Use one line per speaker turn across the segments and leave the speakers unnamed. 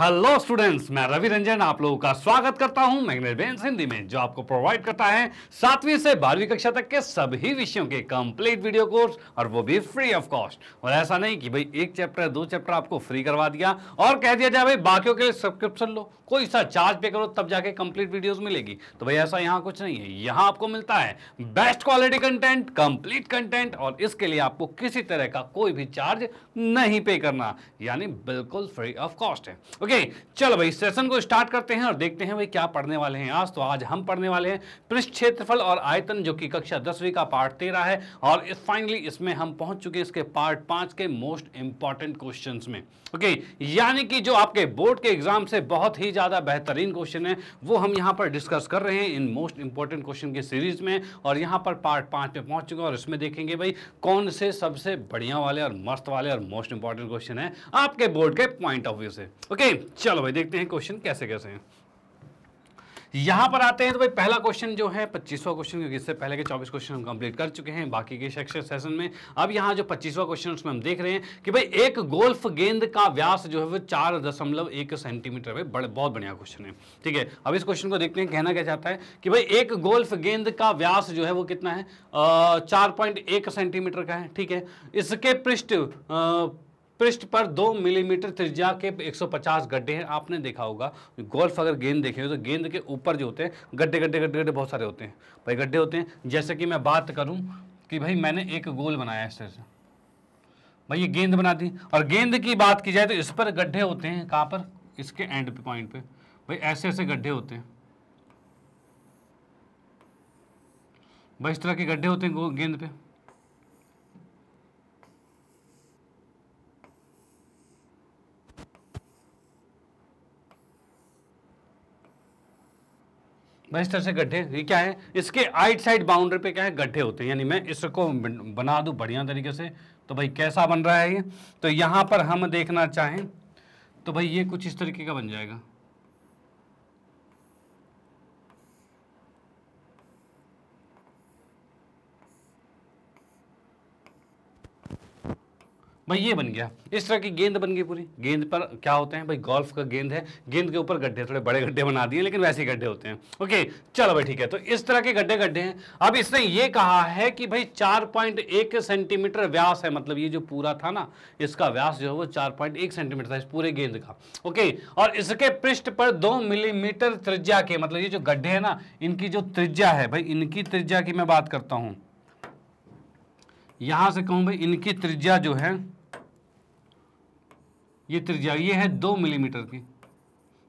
Hello students मैं रवि रंजन आप लोगों का स्वागत करता हूं मैग्नेट हिंदी में जो आपको प्रोवाइड करता है सातवीं से बारहवीं कक्षा तक के सभी विषयों के कंप्लीट वीडियो कोर्स और वो भी फ्री ऑफ कॉस्ट और ऐसा नहीं कि भाई एक चैप्टर दो चैप्टर आपको फ्री करवा दिया और कह दिया जाए भाई बाकियों के लिए सब्सक्रिप्शन लो कोई सा चार्ज पे करो तब जाके कंप्लीट वीडियोस मिलेगी तो भाई ऐसा यहाँ कुछ नहीं है यहाँ आपको मिलता है best quality content complete content और इसके लिए आपको किसी तरह का कोई भी चार्ज नहीं पे करना यानी बिल्कुल फ्री ऑफ कॉस्ट है ओके चलो भाई सेशन को स्टार्ट करते हैं और देखते हैं भाई क्या पढ़ने वाले हैं आज तो आज हम पढ़ने वाले हैं पृष्ठ क्षेत्रफल और आयतन जो कि कक्षा दसवीं का पार्ट तेरह है और इस फाइनली इसमें हम पहुंच चुके हैं इसके पार्ट पांच के मोस्ट इंपॉर्टेंट क्वेश्चन में ओके यानी कि जो आपके बोर्ड के एग्जाम से बहुत ही ज़्यादा बेहतरीन क्वेश्चन है वो हम यहाँ पर डिस्कस कर रहे हैं इन मोस्ट इंपॉर्टेंट क्वेश्चन की सीरीज में और यहाँ पर पार्ट पांच पे पहुंच चुके हैं और इसमें देखेंगे भाई कौन से सबसे बढ़िया वाले और मस्त वाले और मोस्ट इंपॉर्टेंट क्वेश्चन है आपके बोर्ड के पॉइंट ऑफ व्यू से ओके ओके चलो भाई देखते हैं क्वेश्चन कैसे कैसे हैं यहां पर आते हैं तो भाई पहला क्वेश्चन जो है पच्चीसवा क्वेश्चन क्योंकि इससे पहले के चौबीस क्वेश्चन हम कंप्लीट कर चुके हैं बाकी के सेक्शन सेशन में अब यहां जो पच्चीसवा क्वेश्चन उसमें हम देख रहे हैं कि भाई एक गोल्फ गेंद का व्यास जो है वो चार दशमलव एक सेंटीमीटर है बड़े बहुत बढ़िया क्वेश्चन है ठीक है अब इस क्वेश्चन को देखते हैं कहना क्या चाहता है कि भाई एक गोल्फ गेंद का व्यास जो है वो कितना है चार सेंटीमीटर का है ठीक है इसके पृष्ठ पृष्ठ पर दो मिलीमीटर त्रिज्या के 150 गड्ढे हैं आपने देखा होगा गोल्फ अगर गेंद देखे तो गेंद के ऊपर जो होते हैं गड्ढे गड्ढे गड्ढे गड्ढे बहुत सारे होते हैं भाई गड्ढे होते हैं जैसे कि मैं बात करूँ कि भाई मैंने एक गोल बनाया इस तरह से भाई ये गेंद बना दी और गेंद की बात की जाए तो इस पर गड्ढे होते हैं कहाँ पर इसके एंड पॉइंट पे भाई ऐसे ऐसे गड्ढे होते हैं भाई इस तरह के गड्ढे होते हैं गेंद पे इस तरह से गड्ढे ये क्या है इसके आइट साइड बाउंड्री पे क्या है गड्ढे होते हैं यानी मैं इसको बना दूं बढ़िया तरीके से तो भाई कैसा बन रहा है ये तो यहाँ पर हम देखना चाहें तो भाई ये कुछ इस तरीके का बन जाएगा भाई ये बन गया इस तरह की गेंद बन गई पूरी गेंद पर क्या होते हैं भाई गोल्फ का गेंद है गेंद के ऊपर गड्ढे थोड़े बड़े गड्ढे बना दिए लेकिन वैसे ही गड्ढे होते हैं ओके चलो भाई ठीक है तो इस तरह के गड्ढे गड्ढे हैं अब इसने ये कहा है कि भाई चार सेंटीमीटर व्यास है मतलब ये जो पूरा था ना इसका व्यास जो है वो चार सेंटीमीटर था इस पूरे गेंद का ओके और इसके पृष्ठ पर दो मिलीमीटर त्रिज्या के मतलब ये जो गड्ढे है ना इनकी जो त्रिज्या है भाई इनकी त्रिज्या की मैं बात करता हूं यहां से कहूं भाई इनकी त्रिज्या जो है ये ये है दो मिलीमीटर की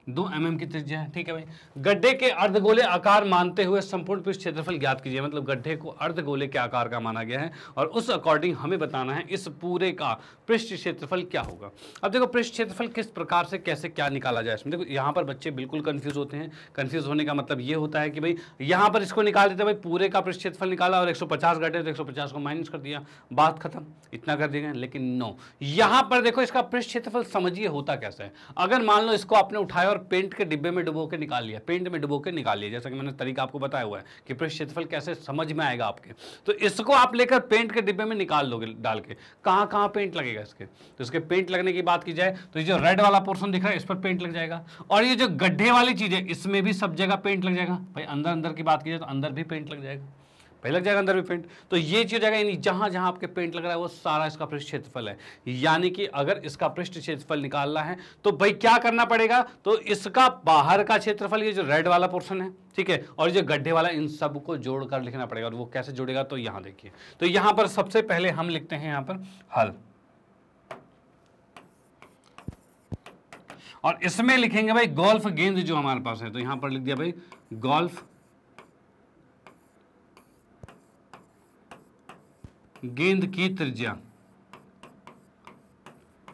दो एम mm की त्रिज्या है ठीक है भाई गड्ढे के अर्धगोले आकार मानते हुए संपूर्ण पृष्ठ क्षेत्रफल ज्ञात कीजिए मतलब गड्ढे को अर्धगोले के आकार का माना गया है और उस अकॉर्डिंग हमें बताना है इस पूरे का पृष्ठ क्षेत्रफल क्या होगा अब देखो पृष्ठ क्षेत्रफल किस प्रकार से कैसे क्या निकाला जाए इसमें देखो यहाँ पर बच्चे बिल्कुल कन्फ्यूज होते हैं कन्फ्यूज होने का मतलब ये होता है कि भाई यहाँ पर इसको निकाल देते भाई पूरे का पृष्ठ क्षेत्रफल निकाला और एक गड्ढे तो एक को माइनस कर दिया बात खत्म इतना कर दिया लेकिन नो यहाँ पर देखो इसका पृष्ठ क्षेत्रफल समझिए होता कैसे है अगर मान लो इसको आपने उठाया पेंट के डिब्बे में डुबो के निकाल लिया पेंट में डुबो के निकाल लिया जैसा कि मैंने तरीका आपको बताया हुआ है कि क्षेत्रफल कैसे समझ में आएगा आपके तो इसको आप लेकर पेंट के डिब्बे में निकाल दोगे डाल के कहाँ कहाँ पेंट लगेगा इसके तो इसके पेंट लगने की बात की जाए तो ये जो रेड वाला पोर्सन दिख रहा है इस पर पेंट लग जाएगा और ये जो गड्ढे वाली चीज़ है इसमें भी सब जगह पेंट लग जाएगा भाई अंदर अंदर की बात की जाए तो अंदर भी पेंट लग जाएगा भाई लग जाएगा अंदर भी पेंट तो ये चीज़ जाएगा यानी जहां जहां आपके पेंट लग रहा है वो सारा इसका पृष्ठ क्षेत्रफल है यानी कि अगर इसका पृष्ठ क्षेत्रफल निकालना है तो भाई क्या करना पड़ेगा तो इसका बाहर का क्षेत्रफल ये जो रेड वाला पोर्शन है ठीक है और ये गड्ढे वाला इन सब को जोड़कर लिखना पड़ेगा और वो कैसे जुड़ेगा तो यहां देखिए तो यहां पर सबसे पहले हम लिखते हैं यहां पर हल और इसमें लिखेंगे भाई गोल्फ गेंद जो हमारे पास है तो यहां पर लिख दिया भाई गोल्फ गेंद की त्रिज्या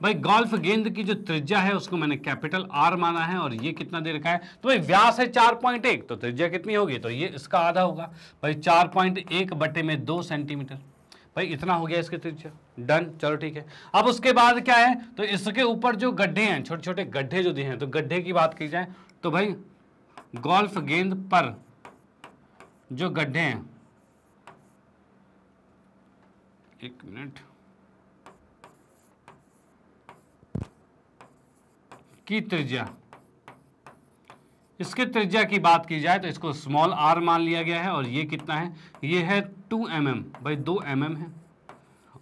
भाई गोल्फ गेंद की जो त्रिज्या है उसको मैंने कैपिटल आर माना है और ये कितना दे रखा है तो भाई व्यास है चार पॉइंट एक तो त्रिज्या कितनी होगी तो ये इसका आधा होगा भाई चार पॉइंट एक बटे में दो सेंटीमीटर भाई इतना हो गया इसकी त्रिज्या डन चलो ठीक है अब उसके बाद क्या है तो इसके ऊपर जो गड्ढे हैं छोटे छोटे गड्ढे जो दिए हैं तो गड्ढे की बात की जाए तो भाई गोल्फ गेंद पर जो गड्ढे हैं एक मिनट की त्रिज्या इसके त्रिज्या की बात की जाए तो इसको स्मॉल आर मान लिया गया है और ये कितना है ये है टू एम एम भाई दो एम mm एम है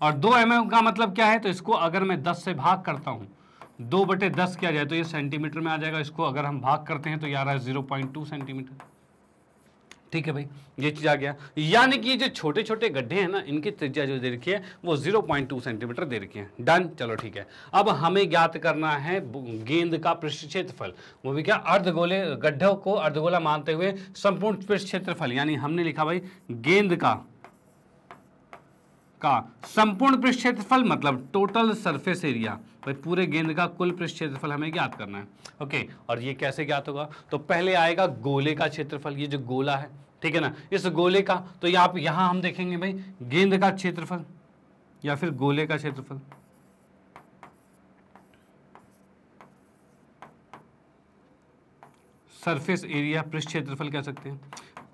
और दो एम mm एम का मतलब क्या है तो इसको अगर मैं दस से भाग करता हूँ दो बटे दस किया जाए तो ये सेंटीमीटर में आ जाएगा इसको अगर हम भाग करते हैं तो यार आ रहा है जीरो पॉइंट टू सेंटीमीटर ठीक है भाई ये चीज़ आ गया यानी कि जो छोटे छोटे गड्ढे हैं ना इनकी त्रिज्या जो दे रखी है वो 0.2 सेंटीमीटर दे रखी है डन चलो ठीक है अब हमें ज्ञात करना है गेंद का पृष्ठ क्षेत्रफल वो भी क्या अर्धगोले गड्ढों को अर्धगोला मानते हुए संपूर्ण पृष्ठ क्षेत्रफल यानी हमने लिखा भाई गेंद का का संपूर्ण पृष्ठ क्षेत्रफल मतलब टोटल सरफेस एरिया भाई पूरे गेंद का कुल पृष्ठ क्षेत्रफल हमें ज्ञात करना है ओके और ये कैसे ज्ञात होगा तो पहले आएगा गोले का क्षेत्रफल ये जो गोला है ठीक है ना इस गोले का तो आप यहां हम देखेंगे भाई गेंद का क्षेत्रफल या फिर गोले का क्षेत्रफल सरफेस एरिया पृष्ठ क्षेत्रफल कह सकते हैं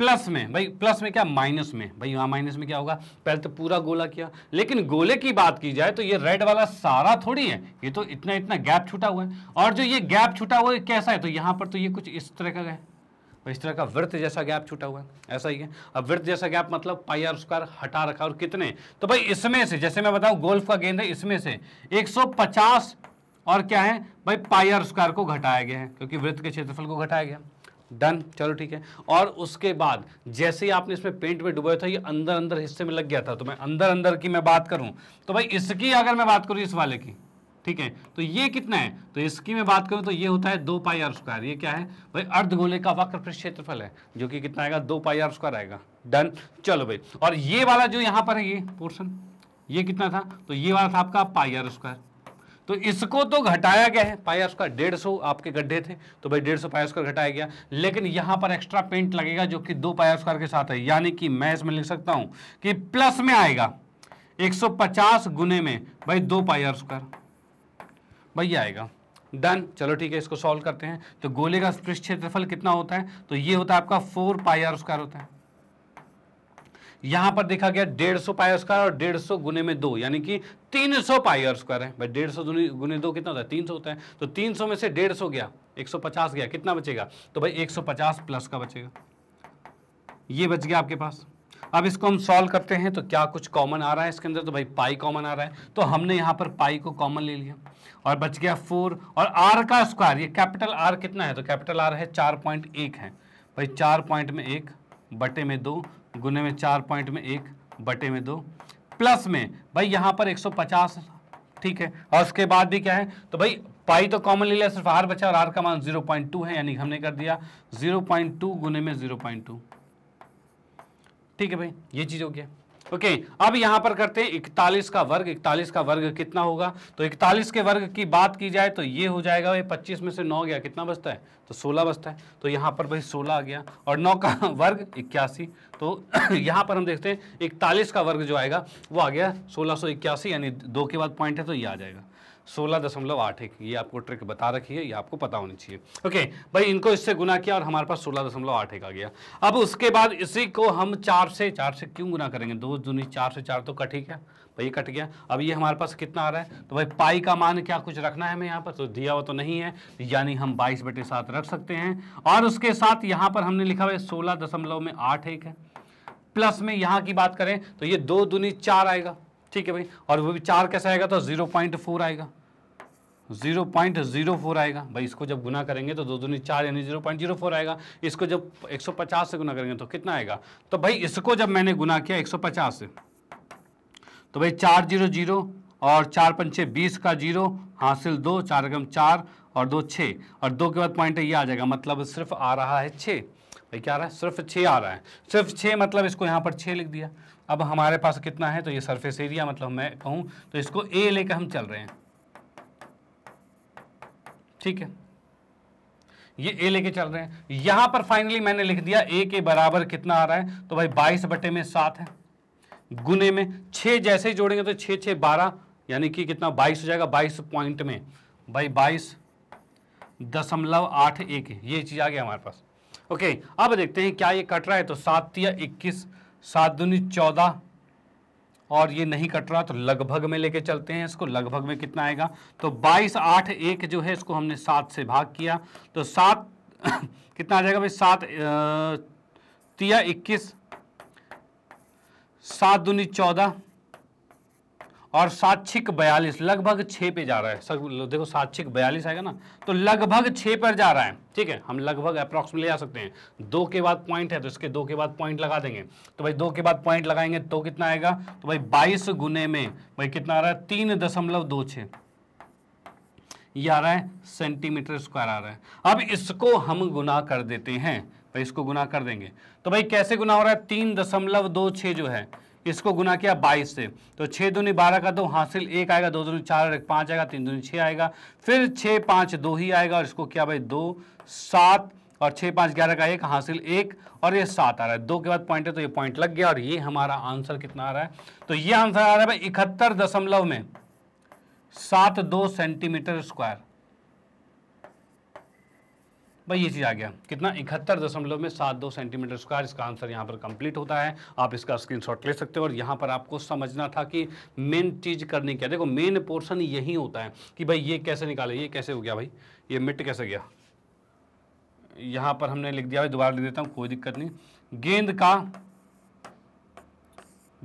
प्लस में भाई प्लस में क्या माइनस में भाई यहाँ माइनस में क्या होगा पहले तो पूरा गोला किया लेकिन गोले की बात की जाए तो ये रेड वाला सारा थोड़ी है ये तो इतना इतना गैप छूटा हुआ है और जो ये गैप छूटा हुआ है कैसा है तो यहाँ पर तो ये कुछ इस तरह का है इस तरह का वृत्त जैसा गैप छूटा हुआ है ऐसा ही है अब वृत्त जैसा गैप मतलब पाई आर स्क्वायर हटा रखा और कितने तो भाई इसमें से जैसे मैं बताऊं गोल्फ का गेंद है इसमें से 150 और क्या है भाई पाई आर स्क्वायर को घटाया गया है क्योंकि वृत्त के क्षेत्रफल को घटाया गया डन चलो ठीक है और उसके बाद जैसे ही आपने इसमें पेंट में डुबाया था ये अंदर अंदर हिस्से में लग गया था तो मैं अंदर अंदर की मैं बात करूं तो भाई इसकी अगर मैं बात करूं इस वाले की ठीक है तो ये कितना है तो इसकी मैं बात करूं तो ये होता है दो पाई आर स्क्वायर ये क्या है भाई अर्धगोले का वक्र पृष्ठ क्षेत्रफल है जो कि कितना आएगा दो पाई आर स्क्वायर आएगा डन चलो भाई और ये वाला जो यहाँ पर है ये पोर्सन ये कितना था तो ये वाला था आपका पाई आर स्क्वायर तो इसको तो घटाया गया है पाया उसका डेढ़ सौ आपके गड्ढे थे तो भाई डेढ़ सौ पाया उसका घटाया गया लेकिन यहां पर एक्स्ट्रा पेंट लगेगा जो कि दो पाया उसका के साथ है यानी कि मैं इसमें लिख सकता हूं कि प्लस में आएगा 150 गुने में भाई दो पाया उसका भाई आएगा डन चलो ठीक है इसको सॉल्व करते हैं तो गोले का पृष्ठ क्षेत्रफल कितना होता है तो ये होता है आपका फोर पाया उसका होता है यहां पर देखा गया डेढ़ सौ पाया उसका और डेढ़ सौ गुने में दो यानी कि तीन सौ पाई आर स्क्वायर है भाई डेढ़ सौ गुने दो कितना होता है तीन सौ होता है तो तीन सौ में से डेढ़ सौ गया एक सौ पचास गया कितना बचेगा तो भाई एक सौ पचास प्लस का बचेगा ये बच गया आपके पास अब इसको हम सॉल्व करते हैं तो क्या कुछ कॉमन आ रहा है इसके अंदर तो भाई पाई कॉमन आ रहा है तो हमने यहाँ पर पाई को कॉमन ले लिया और बच गया फोर और आर का स्क्वायर ये कैपिटल आर कितना है तो कैपिटल आर है चार पॉइंट एक है भाई चार पॉइंट में एक बटे में दो गुने में चार पॉइंट में एक बटे में दो प्लस में भाई यहाँ पर 150 ठीक है और उसके बाद भी क्या है तो भाई पाई तो कॉमन ले लिया सिर्फ आर बचा और आर का मान 0.2 है यानी हमने कर दिया 0.2 पॉइंट गुने में 0.2 ठीक है भाई ये चीज़ हो गया ओके अब यहाँ पर करते हैं इकतालीस का वर्ग इकतालीस का वर्ग कितना होगा तो इकतालीस के वर्ग की बात की जाए तो ये हो जाएगा भाई पच्चीस में से नौ गया कितना बचता है तो सोलह बचता है तो यहाँ पर भाई सोलह आ गया और नौ का वर्ग इक्यासी तो यहाँ पर हम देखते हैं इकतालीस का वर्ग जो आएगा वो आ गया सोलह यानी दो के बाद पॉइंट है तो ये आ जाएगा सोलह दशमलव आठ एक ये आपको ट्रिक बता रखी है ये आपको पता होनी चाहिए ओके भाई इनको इससे गुना किया और हमारे पास सोलह दशमलव आठ एक आ गया अब उसके बाद इसी को हम चार से चार से क्यों गुना करेंगे दो दूनी चार से चार तो कट ही क्या भाई कट गया अब ये हमारे पास कितना आ रहा है तो भाई पाई का मान क्या कुछ रखना है हमें यहाँ पर तो दिया हुआ तो नहीं है यानी हम बाईस बटे सात रख सकते हैं और उसके साथ यहाँ पर हमने लिखा हुआ सोलह दशमलव में आठ एक है प्लस में यहाँ की बात करें तो ये दो दूनी चार आएगा ठीक है भाई और वो भी चार कैसे आएगा तो जीरो पॉइंट फोर आएगा जीरो पॉइंट जीरो फोर आएगा भाई इसको जब गुना करेंगे तो दो दो चार यानी जीरो पॉइंट जीरो फोर आएगा इसको जब एक सौ पचास से गुना करेंगे तो कितना आएगा तो भाई इसको जब मैंने गुना किया एक सौ पचास से तो भाई चार जीरो जीरो और चार पंचे बीस का जीरो हासिल दो चार गम चार और दो छः और दो के बाद पॉइंट ये आ जाएगा मतलब सिर्फ आ रहा है छः भाई क्या आ रहा है सिर्फ छः आ रहा है सिर्फ छः मतलब इसको यहाँ पर छः लिख दिया अब हमारे पास कितना है तो ये सरफेस एरिया मतलब मैं कहूँ तो इसको ए लेकर हम चल रहे हैं ठीक है ये ए लेके चल रहे हैं यहां पर फाइनली मैंने लिख दिया ए के बराबर कितना आ रहा है तो भाई बाईस बटे में सात है गुने में छह जैसे ही जोड़ेंगे तो छः छः बारह यानी कि कितना बाईस हो जाएगा बाईस पॉइंट में भाई बाईस दशमलव आठ एक ये चीज़ आ गया हमारे पास ओके अब देखते हैं क्या ये कट रहा है तो सात या इक्कीस सात दूनी चौदह और ये नहीं कट रहा तो लगभग में लेके चलते हैं इसको लगभग में कितना आएगा तो बाईस आठ एक जो है इसको हमने सात से भाग किया तो सात कितना आ जाएगा भाई सात तिया इक्कीस सात दूनी चौदह और साक्षिक बयालीस लगभग छः पे जा रहा है सब देखो साक्षिक बयालीस आएगा ना तो लगभग छः पर जा रहा है ठीक है हम लगभग अप्रॉक्सीमेटली जा सकते हैं दो के बाद पॉइंट है तो इसके दो के बाद पॉइंट लगा देंगे तो भाई दो के बाद पॉइंट लगाएंगे तो कितना आएगा तो भाई बाईस गुने में भाई कितना आ रहा है तीन दशमलव दो छः आ रहा है सेंटीमीटर स्क्वायर आ रहा है अब इसको हम गुना कर देते हैं भाई इसको गुना कर देंगे तो भाई कैसे गुना हो रहा है तीन दशमलव दो छः जो है इसको गुना किया बाईस से तो छः दूनी बारह का दो तो हासिल एक आएगा दो दूनी चार पाँच आएगा तीन दूनी छः आएगा फिर छः पाँच दो ही आएगा और इसको क्या भाई दो सात और छः पाँच ग्यारह का एक हासिल एक और ये सात आ रहा है दो के बाद पॉइंट है तो ये पॉइंट लग गया और ये हमारा आंसर कितना आ रहा है तो ये आंसर आ रहा है भाई इकहत्तर दशमलव में सात दो सेंटीमीटर स्क्वायर भाई ये चीज़ आ गया कितना इकहत्तर दशमलव में सात दो सेंटीमीटर स्क्वायर इसका आंसर यहाँ पर कंप्लीट होता है आप इसका स्क्रीनशॉट ले सकते हो और यहाँ पर आपको समझना था कि मेन चीज़ करने क्या देखो मेन पोर्सन यही होता है कि भाई ये कैसे निकाले ये कैसे हो गया भाई ये मिट कैसे गया यहाँ पर हमने लिख दिया दोबारा लिख देता हूँ कोई दिक्कत नहीं गेंद का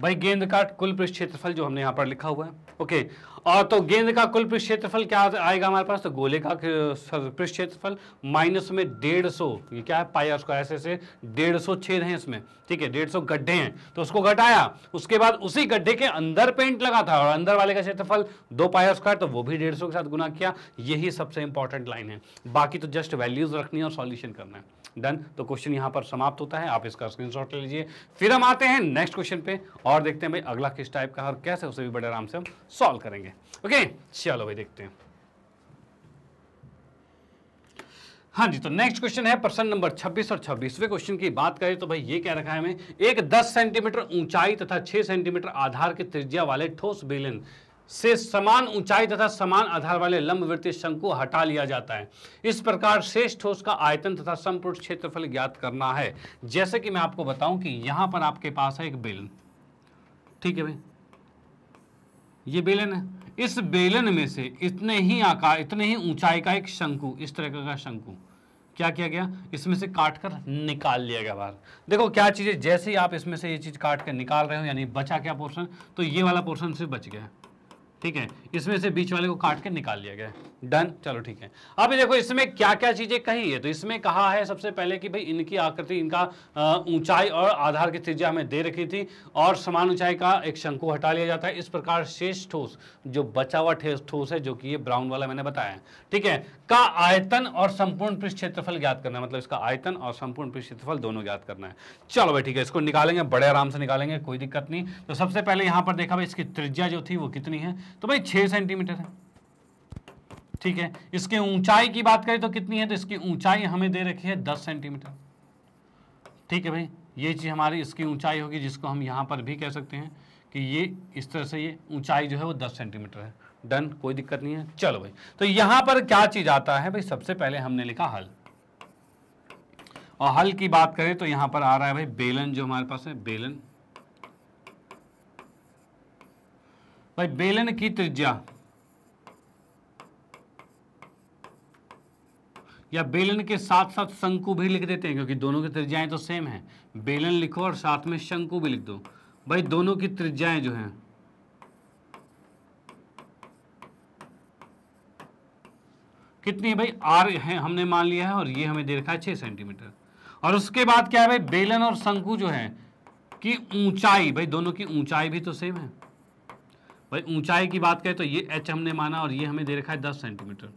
भाई गेंद का कुल पृष्ठ क्षेत्रफल जो हमने यहाँ पर लिखा हुआ है ओके और तो गेंद का कुल पृष्ठ क्षेत्रफल क्या आएगा हमारे पास तो गोले का पृष्ठ क्षेत्रफल माइनस में डेढ़ सौ ये क्या है पाई उसको ऐसे ऐसे डेढ़ सौ छेद हैं इसमें ठीक है डेढ़ सौ गड्ढे हैं तो उसको घटाया उसके बाद उसी गड्ढे के अंदर पेंट लगा था और अंदर वाले का क्षेत्रफल दो पाई स्क्वायर तो वो भी डेढ़ के साथ गुना किया यही सबसे इंपॉर्टेंट लाइन है बाकी तो जस्ट वैल्यूज रखनी है और सॉल्यूशन करना है डन तो क्वेश्चन यहां पर समाप्त होता है आप इसका स्क्रीनशॉट ले लीजिए फिर हम आते हैं नेक्स्ट क्वेश्चन पे और देखते हैं भाई अगला किस टाइप का और कैसे उसे भी बड़े आराम से हम सॉल्व करेंगे ओके चलो भाई देखते हैं हाँ जी तो नेक्स्ट क्वेश्चन है प्रश्न नंबर 26 और 26वें क्वेश्चन की बात करें तो भाई ये क्या रखा है हमें एक 10 सेंटीमीटर ऊंचाई तथा 6 सेंटीमीटर आधार के त्रिज्या वाले ठोस बेलन से समान ऊंचाई तथा समान आधार वाले लंबवृत्तीय शंकु हटा लिया जाता है इस प्रकार शेष ठोस का आयतन तथा संपूर्ण क्षेत्रफल ज्ञात करना है जैसे कि मैं आपको बताऊं कि यहां पर आपके पास है एक बेलन ठीक है भाई ये बेलन है इस बेलन में से इतने ही आकार इतने ही ऊंचाई का एक शंकु इस तरह का शंकु क्या किया गया इसमें से काट कर निकाल लिया गया बाहर देखो क्या चीज़ें जैसे ही आप इसमें से ये चीज़ काट कर निकाल रहे हो यानी बचा क्या पोर्शन तो ये वाला पोर्शन सिर्फ बच गया ठीक है इसमें से बीच वाले को काट के निकाल लिया गया है डन चलो ठीक है अब देखो इसमें क्या क्या चीजें कही है तो इसमें कहा है सबसे पहले कि भाई इनकी आकृति इनका ऊंचाई और आधार की त्रिज्या हमें दे रखी थी और समान ऊंचाई का एक शंकु हटा लिया जाता है इस प्रकार शेष ठोस जो बचा हुआ ठोस है जो कि ये ब्राउन वाला मैंने बताया है ठीक है का आयतन और संपूर्ण पृष्ठ क्षेत्रफल ज्ञात करना है मतलब इसका आयतन और संपूर्ण पृष्ठ क्षेत्रफल दोनों ज्ञात करना है चलो भाई ठीक है इसको निकालेंगे बड़े आराम से निकालेंगे कोई दिक्कत नहीं तो सबसे पहले यहां पर देखा भाई इसकी त्रिज्या जो थी वो कितनी है तो भाई छह सेंटीमीटर है ठीक है इसके ऊंचाई की बात करें तो कितनी है तो इसकी ऊंचाई हमें दे रखी है दस सेंटीमीटर ठीक है भाई ये चीज़ हमारी इसकी ऊंचाई होगी जिसको हम यहां पर भी कह सकते हैं कि ये इस तरह से ये ऊंचाई जो है वो दस सेंटीमीटर है डन कोई दिक्कत नहीं है चलो भाई तो यहां पर क्या चीज़ आता है भाई सबसे पहले हमने लिखा हल और हल की बात करें तो यहां पर आ रहा है भाई बेलन जो हमारे पास है बेलन भाई बेलन की त्रिज्या या बेलन के साथ साथ शंकु भी लिख देते हैं क्योंकि दोनों की त्रिज्याएं तो सेम हैं बेलन लिखो और साथ में शंकु भी लिख दो भाई दोनों की त्रिज्याएं जो हैं कितनी है भाई आर है हमने मान लिया है और ये हमें दे रखा है छह सेंटीमीटर और उसके बाद क्या है भाई बेलन और शंकु जो है कि ऊंचाई भाई दोनों की ऊंचाई भी तो सेम है भाई ऊंचाई की बात करें तो ये एच हमने माना और ये हमें दे रखा है दस सेंटीमीटर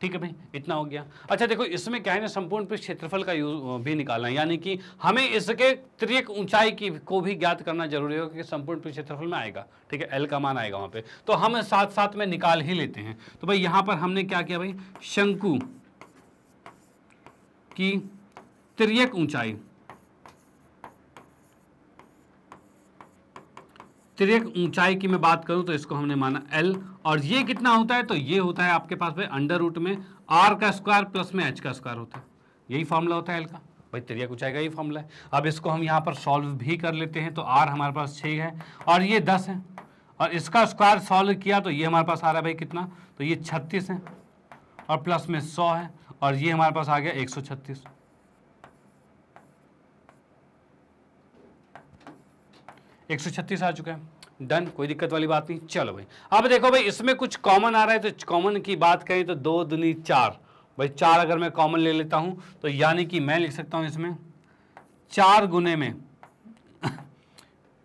ठीक है भाई इतना हो गया अच्छा देखो इसमें क्या है ना संपूर्ण पृष्ठ क्षेत्रफल का यूज भी निकालना है यानी कि हमें इसके त्रिक ऊंचाई की को भी ज्ञात करना जरूरी होगा कि संपूर्ण पृष्ठ क्षेत्रफल में आएगा ठीक है एल का मान आएगा वहां पे तो हम साथ साथ में निकाल ही लेते हैं तो भाई यहां पर हमने क्या किया भाई शंकु की त्रियक ऊंचाई त्रियक ऊंचाई की मैं बात करूं तो इसको हमने माना एल और ये कितना होता है तो ये होता है आपके पास भाई अंडर रूट में आर का स्क्वायर प्लस में एच का स्क्वायर होता है यही फॉर्मूला होता है एल का भाई त्रिया कुछ आएगा यही फॉर्मूला है अब इसको हम यहाँ पर सॉल्व भी कर लेते हैं तो आर हमारे पास छः है और ये दस है और इसका स्क्वायर सॉल्व किया तो ये हमारे पास आ रहा है भाई कितना तो ये छत्तीस है और प्लस में सौ है और ये हमारे पास आ गया एक सौ छत्तीस एक सौ छत्तीस आ चुका है डन कोई दिक्कत वाली बात नहीं चलो भाई अब देखो भाई इसमें कुछ कॉमन आ रहा है तो कॉमन की बात करें तो दो दुनी चार भाई चार अगर मैं कॉमन ले लेता हूँ तो यानी कि मैं लिख सकता हूँ इसमें चार गुने में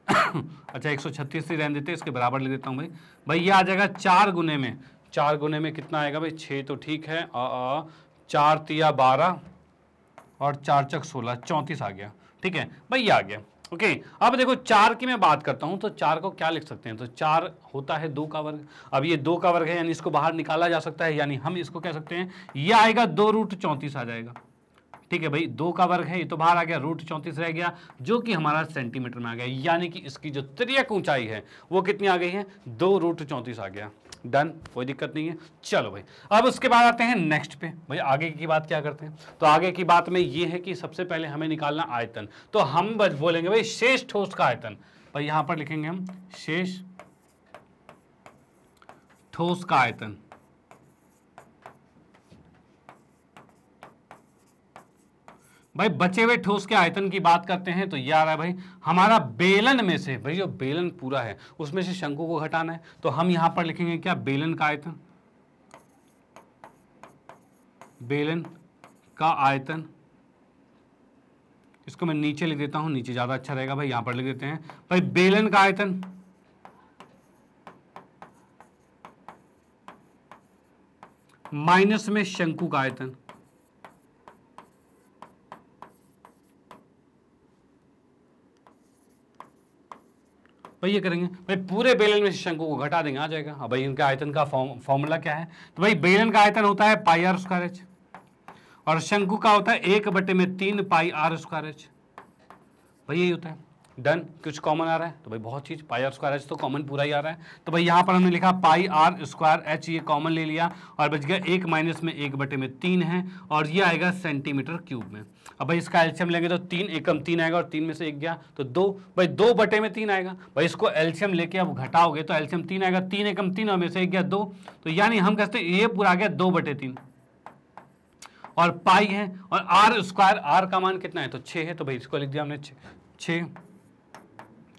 अच्छा एक सौ छत्तीस ही रहने देते इसके बराबर ले देता हूँ भाई भाई ये आ जाएगा चार गुने में चार गुने में कितना आएगा भाई छः तो ठीक है आ, आ, चार तिया बारह और चार चक सोलह चौंतीस आ गया ठीक है भाई ये आ गया ओके अब देखो चार की मैं बात करता हूं तो चार को क्या लिख सकते हैं तो चार होता है दो का वर्ग अब ये दो का वर्ग है यानी इसको बाहर निकाला जा सकता है यानी हम इसको कह सकते हैं ये आएगा दो रूट चौंतीस आ जाएगा ठीक है भाई दो का वर्ग है ये तो बाहर आ गया रूट चौंतीस रह गया जो कि हमारा सेंटीमीटर में आ गया यानी कि इसकी जो त्रियक ऊंचाई है वो कितनी आ गई है दो रूट चौंतीस आ गया डन कोई दिक्कत नहीं है चलो भाई अब उसके बाद आते हैं नेक्स्ट पे भाई आगे की बात क्या करते हैं तो आगे की बात में ये है कि सबसे पहले हमें निकालना आयतन तो हम बोलेंगे भाई शेष ठोस का आयतन भाई यहां पर लिखेंगे हम शेष ठोस का आयतन भाई बचे हुए ठोस के आयतन की बात करते हैं तो ये आ रहा है भाई हमारा बेलन में से भाई जो बेलन पूरा है उसमें से शंकु को घटाना है तो हम यहां पर लिखेंगे क्या बेलन का आयतन बेलन का आयतन इसको मैं नीचे लिख देता हूं नीचे ज्यादा अच्छा रहेगा भाई यहां पर लिख देते हैं भाई बेलन का आयतन माइनस में शंकु का आयतन भाई ये करेंगे भाई पूरे बेलन में शंकु को घटा देंगे आ जाएगा अब भाई इनका आयतन का फॉर्मूला क्या है तो भाई बेलन का आयतन होता है पाई आर स्क्वायर एच और शंकु का होता है एक बटे में तीन पाई आर स्क्वायर एच भाई यही होता है डन कुछ कॉमन आ रहा है तो भाई बहुत चीज़ पाई आर स्क्वायर एच तो कॉमन पूरा ही आ रहा है तो भाई यहाँ पर हमने लिखा पाई आर स्क्वायर एच ये कॉमन ले लिया और बच गया एक माइनस में एक बटे में तीन है और ये आएगा सेंटीमीटर क्यूब में अब भाई इसका एल्शियम लेंगे तो तीन एकम तीन आएगा और तीन में से एक गया तो दो भाई दो बटे में तीन आएगा भाई इसको एल्शियम लेके अब घटाओगे तो एल्शियम तीन आएगा तीन एकम तीन और में से एक गया दो तो यानी हम कहते हैं ये पूरा आ गया दो बटे तीन और पाई है और आर स्क्वायर आर का मान कितना है तो छः है तो भाई इसको लिख दिया हमने छः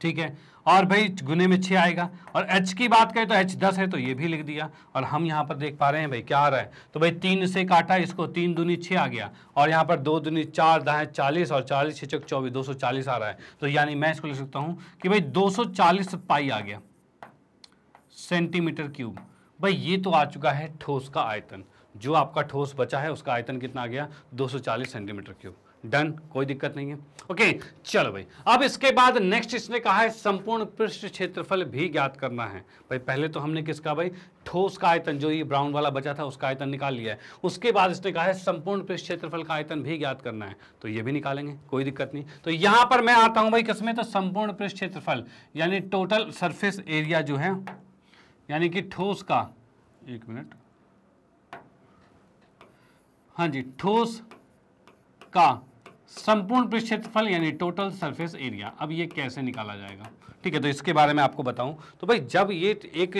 ठीक है और भाई गुने में छः आएगा और एच की बात करें तो एच दस है तो ये भी लिख दिया और हम यहाँ पर देख पा रहे हैं भाई क्या आ रहा है तो भाई तीन से काटा इसको तीन दूनी छः आ गया और यहाँ पर दो दूनी चार दाए चालीस और चालीस छिचक चौबीस दो सौ चालीस आ रहा है तो यानी मैं इसको लिख सकता हूँ कि भाई दो सौ चालीस पाई आ गया सेंटीमीटर क्यूब भाई ये तो आ चुका है ठोस का आयतन जो आपका ठोस बचा है उसका आयतन कितना आ गया चालीस सेंटीमीटर क्यूब डन कोई दिक्कत नहीं है ओके चलो भाई अब इसके बाद नेक्स्ट इसने कहा है संपूर्ण पृष्ठ क्षेत्रफल भी ज्ञात करना है भाई पहले तो हमने किसका भाई ठोस का आयतन जो ये ब्राउन वाला बचा था उसका आयतन निकाल लिया है उसके बाद इसने कहा है संपूर्ण पृष्ठ क्षेत्रफल का आयतन भी ज्ञात करना है तो ये भी निकालेंगे कोई दिक्कत नहीं तो यहां पर मैं आता हूं भाई किसमें तो संपूर्ण पृष्ठ क्षेत्रफल यानी टोटल सरफेस एरिया जो है यानी कि ठोस का एक मिनट हाँ जी ठोस का संपूर्ण पृष्ठफल यानी टोटल सरफेस एरिया अब ये कैसे निकाला जाएगा ठीक है तो इसके बारे में आपको बताऊं तो भाई जब ये एक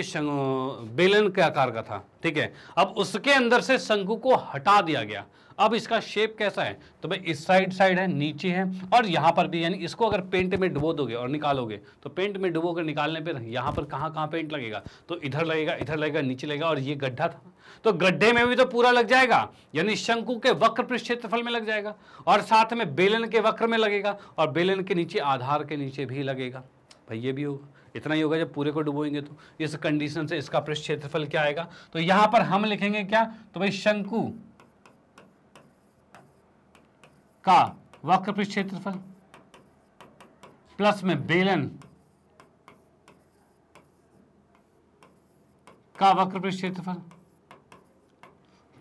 बेलन के आकार का था ठीक है अब उसके अंदर से शंकु को हटा दिया गया अब इसका शेप कैसा है तो भाई इस साइड साइड है नीचे है और यहाँ पर भी यानी इसको अगर पेंट में डुबो दोगे और निकालोगे तो पेंट में डुबो कर निकालने पर यहाँ पर कहाँ कहाँ पेंट लगेगा तो इधर लगेगा इधर लगेगा नीचे लगेगा और ये गड्ढा था तो गड्ढे में भी तो पूरा लग जाएगा यानी शंकु के वक्र क्षेत्रफल में लग जाएगा और साथ में बेलन के वक्र में लगेगा और बेलन के नीचे आधार के नीचे भी लगेगा भाई ये भी होगा इतना ही होगा जब पूरे को डुबोएंगे तो इस कंडीशन से इसका पृष्ठ क्षेत्रफल क्या आएगा तो यहाँ पर हम लिखेंगे क्या तो भाई शंकु का वक्र पृष्ठ क्षेत्रफल प्लस में बेलन का वक्र पृष्ठ क्षेत्रफल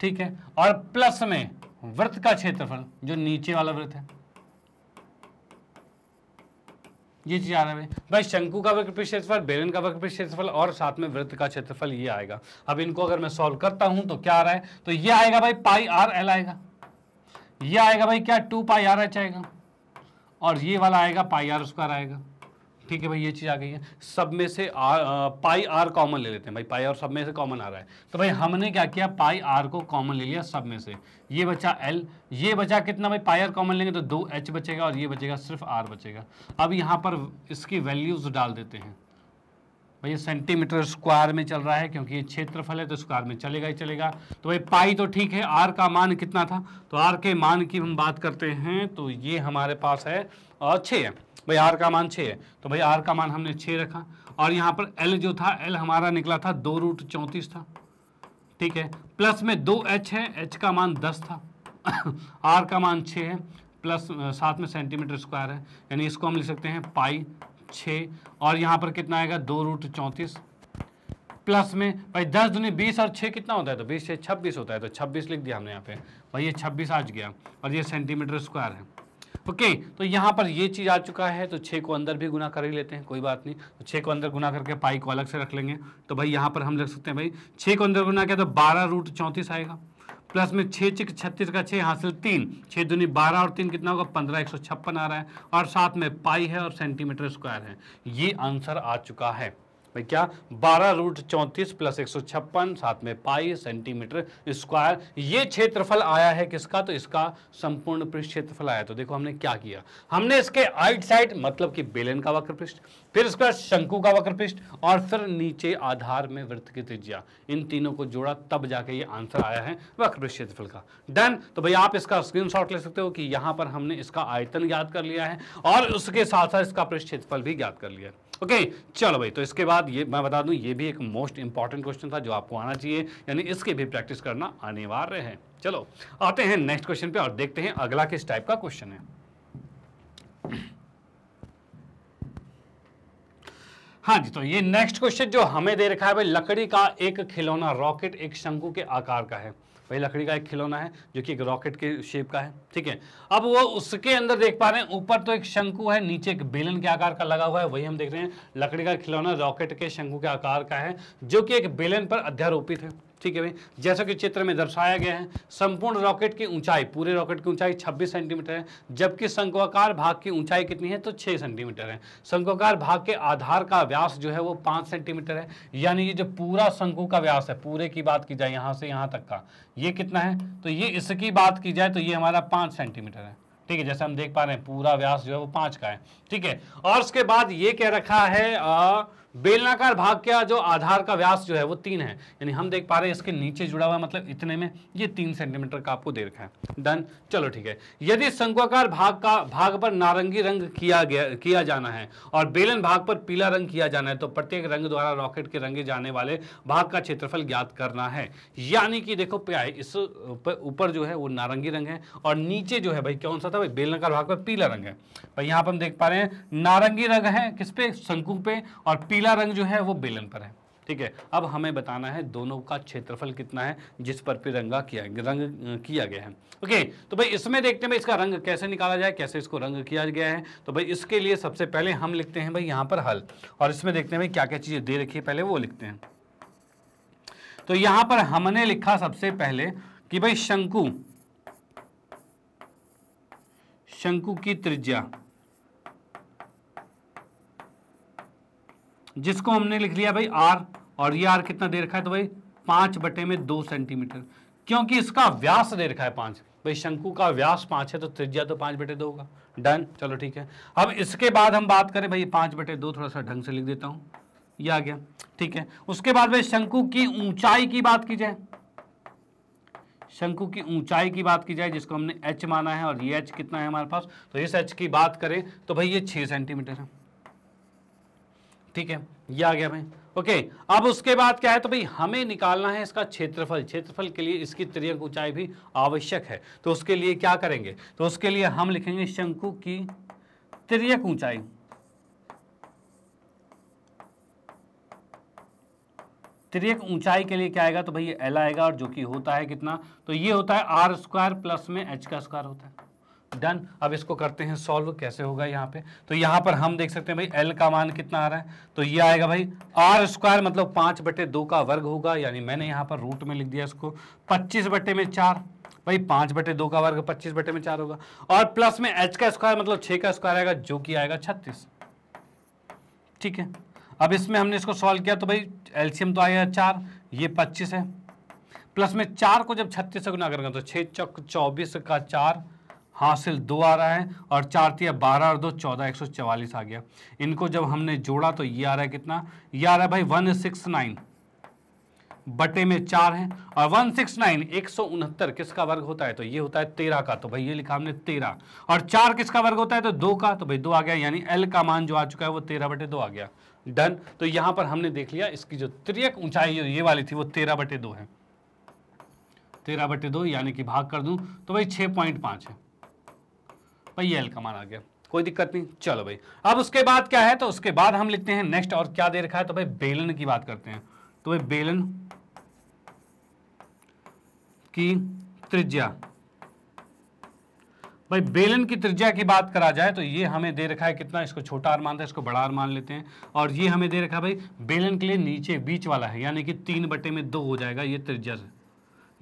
ठीक है और प्लस में वृत्त का क्षेत्रफल जो नीचे वाला वृत्त है ये चीज आ रहा है भाई शंकु का वक्र पृष्ठ क्षेत्रफल बेलन का वक्र पृष्ठ क्षेत्रफल और साथ में वृत्त का क्षेत्रफल ये आएगा अब इनको अगर मैं सॉल्व करता हूं तो क्या आ रहा है तो ये आएगा भाई पाई आर एल आएगा ये आएगा भाई क्या टू पाई आर एच आएगा और ये वाला आएगा पाई आर स्क्वायर आएगा ठीक है भाई ये चीज़ आ गई है सब में से आर आ, पाई आर कॉमन ले लेते हैं भाई पाई आर सब में से कॉमन आ रहा है तो भाई हमने क्या किया पाई आर को कॉमन ले लिया सब में से ये बचा एल ये बचा कितना भाई पाई आर कॉमन लेंगे तो दो एच बचेगा और ये बचेगा सिर्फ आर बचेगा अब यहाँ पर इसकी वैल्यूज़ डाल देते हैं भैया सेंटीमीटर स्क्वायर में चल रहा है क्योंकि ये क्षेत्रफल है तो स्क्वायर में चलेगा ही चलेगा तो भाई पाई तो ठीक है आर का मान कितना था तो आर के मान की हम बात करते हैं तो ये हमारे पास है और छः है भाई आर का मान छः है तो भाई आर का मान हमने छः रखा और यहाँ पर एल जो था एल हमारा निकला था दो रूट चौंतीस था ठीक है प्लस में दो एच है एच का मान दस था आर का मान छः है प्लस साथ में सेंटीमीटर स्क्वायर है यानी इसको हम लिख सकते हैं पाई छः और यहाँ पर कितना आएगा दो रूट चौंतीस प्लस में भाई दस दुनी बीस और छः कितना होता है तो बीस से छब्बीस होता है तो छब्बीस लिख दिया हमने यहाँ पे भाई ये छब्बीस आज गया और ये सेंटीमीटर स्क्वायर है ओके okay, तो यहाँ पर ये चीज़ आ चुका है तो छः को अंदर भी गुना कर ही लेते हैं कोई बात नहीं तो छः को अंदर गुना करके पाई को अलग से रख लेंगे तो भाई यहाँ पर हम लिख सकते हैं भाई छः को अंदर गुना किया तो बारह रूट चौंतीस आएगा प्लस में छः चिक छत्तीस का छः हासिल तीन छः दुनी बारह और तीन कितना होगा पंद्रह एक सौ छप्पन आ रहा है और साथ में पाई है और सेंटीमीटर स्क्वायर है ये आंसर आ चुका है भाई क्या बारह रूट चौंतीस प्लस एक सौ छप्पन साथ में पाई सेंटीमीटर स्क्वायर ये क्षेत्रफल आया है किसका तो इसका संपूर्ण पृष्ठ क्षेत्रफल आया तो देखो हमने क्या किया हमने इसके आइट साइड मतलब कि बेलन का वक्र पृष्ठ फिर इसका शंकु का वक्र पृष्ठ और फिर नीचे आधार में वृत्त की त्रिज्या इन तीनों को जोड़ा तब जाके ये आंसर आया है वक्र क्षेत्रफल का डन तो भाई आप इसका शॉट ले सकते हो कि यहाँ पर हमने इसका आयतन ज्ञात कर लिया है और उसके साथ साथ इसका पृष्ठ क्षेत्रफल भी ज्ञात कर लिया है ओके okay, चलो भाई तो इसके बाद ये मैं बता दूं ये भी एक मोस्ट इंपॉर्टेंट क्वेश्चन था जो आपको आना चाहिए यानी इसके भी प्रैक्टिस करना अनिवार्य है चलो आते हैं नेक्स्ट क्वेश्चन पे और देखते हैं अगला किस टाइप का क्वेश्चन है हाँ जी तो ये नेक्स्ट क्वेश्चन जो हमें दे रखा है भाई लकड़ी का एक खिलौना रॉकेट एक शंकु के आकार का है वही लकड़ी का एक खिलौना है जो कि एक रॉकेट के शेप का है ठीक है अब वो उसके अंदर देख पा रहे हैं ऊपर तो एक शंकु है नीचे एक बेलन के आकार का लगा हुआ है वही हम देख रहे हैं लकड़ी का खिलौना रॉकेट के शंकु के आकार का है जो कि एक बेलन पर अध्यारोपित है ठीक है भाई जैसा कि चित्र में दर्शाया गया है संपूर्ण रॉकेट की ऊंचाई पूरे रॉकेट की ऊंचाई 26 सेंटीमीटर है जबकि शंक्वाकार भाग की ऊंचाई कितनी है तो 6 सेंटीमीटर है शंक्वाकार भाग के आधार का व्यास जो है वो 5 सेंटीमीटर है यानी ये जो पूरा शंकु का व्यास है पूरे की बात की जाए यहाँ से यहाँ तक का ये कितना है तो ये इसकी बात की जाए तो ये हमारा पाँच सेंटीमीटर है ठीक है जैसे हम देख पा रहे हैं पूरा व्यास जो है वो पाँच का है ठीक है और उसके बाद ये क्या रखा है आ, बेलनाकार भाग का जो आधार का व्यास जो है वो तीन है यानी हम देख पा रहे हैं इसके नीचे जुड़ा हुआ मतलब इतने में ये तीन सेंटीमीटर का आपको दे रखा है डन चलो ठीक है यदि शंकुआकार भाग का भाग पर नारंगी रंग किया गया किया जाना है और बेलन भाग पर पीला रंग किया जाना है तो प्रत्येक रंग द्वारा रॉकेट के रंगे जाने वाले भाग का क्षेत्रफल ज्ञात करना है यानी कि देखो प्या इस ऊपर जो है वो नारंगी रंग है और नीचे जो है भाई कौन सा था भाई बेलनाकार भाग पर पीला रंग है भाई यहाँ पर हम देख पा रहे हैं नारंगी रंग है किस पे शंकु पे और पीला नीला रंग जो है वो बेलन पर है ठीक है अब हमें बताना है दोनों का क्षेत्रफल कितना है जिस पर रंगा किया रंग किया गया है ओके तो भाई इसमें देखते हैं भाई इसका रंग कैसे निकाला जाए कैसे इसको रंग किया गया है तो भाई इसके लिए सबसे पहले हम लिखते हैं भाई यहाँ पर हल और इसमें देखते हैं भाई क्या क्या चीज़ें दे रखी है पहले वो लिखते हैं तो यहां पर हमने लिखा सबसे पहले कि भाई शंकु शंकु की त्रिज्या जिसको हमने लिख लिया भाई आर और ये आर कितना दे रखा है तो भाई पांच बटे में दो सेंटीमीटर क्योंकि इसका व्यास दे रखा है पांच भाई शंकु का व्यास पांच है तो त्रिज्या तो पांच बटे दो होगा डन चलो ठीक है अब इसके बाद हम बात करें भाई पांच बटे दो थोड़ा सा ढंग से लिख देता हूं ये आ गया ठीक है उसके बाद भाई शंकु की ऊंचाई की बात की जाए शंकु की ऊंचाई की बात की जाए जिसको हमने एच माना है और ये एच कितना है हमारे पास तो इस एच की बात करें तो भाई ये छह सेंटीमीटर है ठीक है ये आ गया भाई ओके अब उसके बाद क्या है तो भाई हमें निकालना है इसका क्षेत्रफल क्षेत्रफल के लिए इसकी त्रियक ऊंचाई भी आवश्यक है तो उसके लिए क्या करेंगे तो उसके लिए हम लिखेंगे शंकु की त्रियक ऊंचाई त्रियक ऊंचाई के लिए क्या आएगा तो भाई एल आएगा और जो कि होता है कितना तो ये होता है आर स्क्वायर प्लस में एच का स्क्वायर होता है डन अब इसको करते हैं सॉल्व कैसे होगा यहाँ पे तो यहाँ पर हम देख सकते हैं भाई एल का मान कितना आ रहा है तो ये आएगा भाई आर स्क्वायर मतलब पाँच बटे दो का वर्ग होगा यानी मैंने यहाँ पर रूट में लिख दिया इसको पच्चीस बटे में चार भाई पाँच बटे दो का वर्ग पच्चीस बटे में चार होगा और प्लस में एच का स्क्वायर मतलब छः का स्क्वायर आएगा जो कि आएगा छत्तीस ठीक है अब इसमें हमने इसको सॉल्व किया तो भाई एल्शियम तो आएगा चार ये पच्चीस है प्लस में चार को जब छत्तीस से गुना करेंगे तो छः चौबीस का चार हासिल दो आ रहा है और चार तिया बारह और दो चौदह एक सौ चवालीस आ गया इनको जब हमने जोड़ा तो ये आ रहा है कितना ये आ रहा है भाई वन सिक्स नाइन बटे में चार है और वन सिक्स नाइन एक सौ उनहत्तर किसका वर्ग होता है तो ये होता है तेरह का तो भाई ये लिखा हमने तेरह और चार किसका वर्ग होता है तो दो का तो भाई दो आ गया यानी एल का मान जो आ चुका है वो तेरह बटे दो आ गया डन तो यहां पर हमने देख लिया इसकी जो त्रियक ऊंचाई ये वाली थी वो तेरह बटे दो है तेरह बटे दो यानी कि भाग कर दूं तो भाई छः पॉइंट पाँच है भाई ये एल का मान आ गया कोई दिक्कत नहीं चलो भाई अब उसके बाद क्या है तो उसके बाद हम लिखते हैं नेक्स्ट और क्या दे रखा है तो भाई बेलन की बात करते हैं तो भाई बेलन की त्रिज्या भाई बेलन की त्रिज्या की बात करा जाए तो ये हमें दे रखा है कितना इसको छोटा आर मानते हैं इसको बड़ा आर मान लेते हैं और ये हमें दे रखा है भाई बेलन के लिए नीचे बीच वाला है यानी कि तीन बटे में दो हो जाएगा ये त्रिज्या से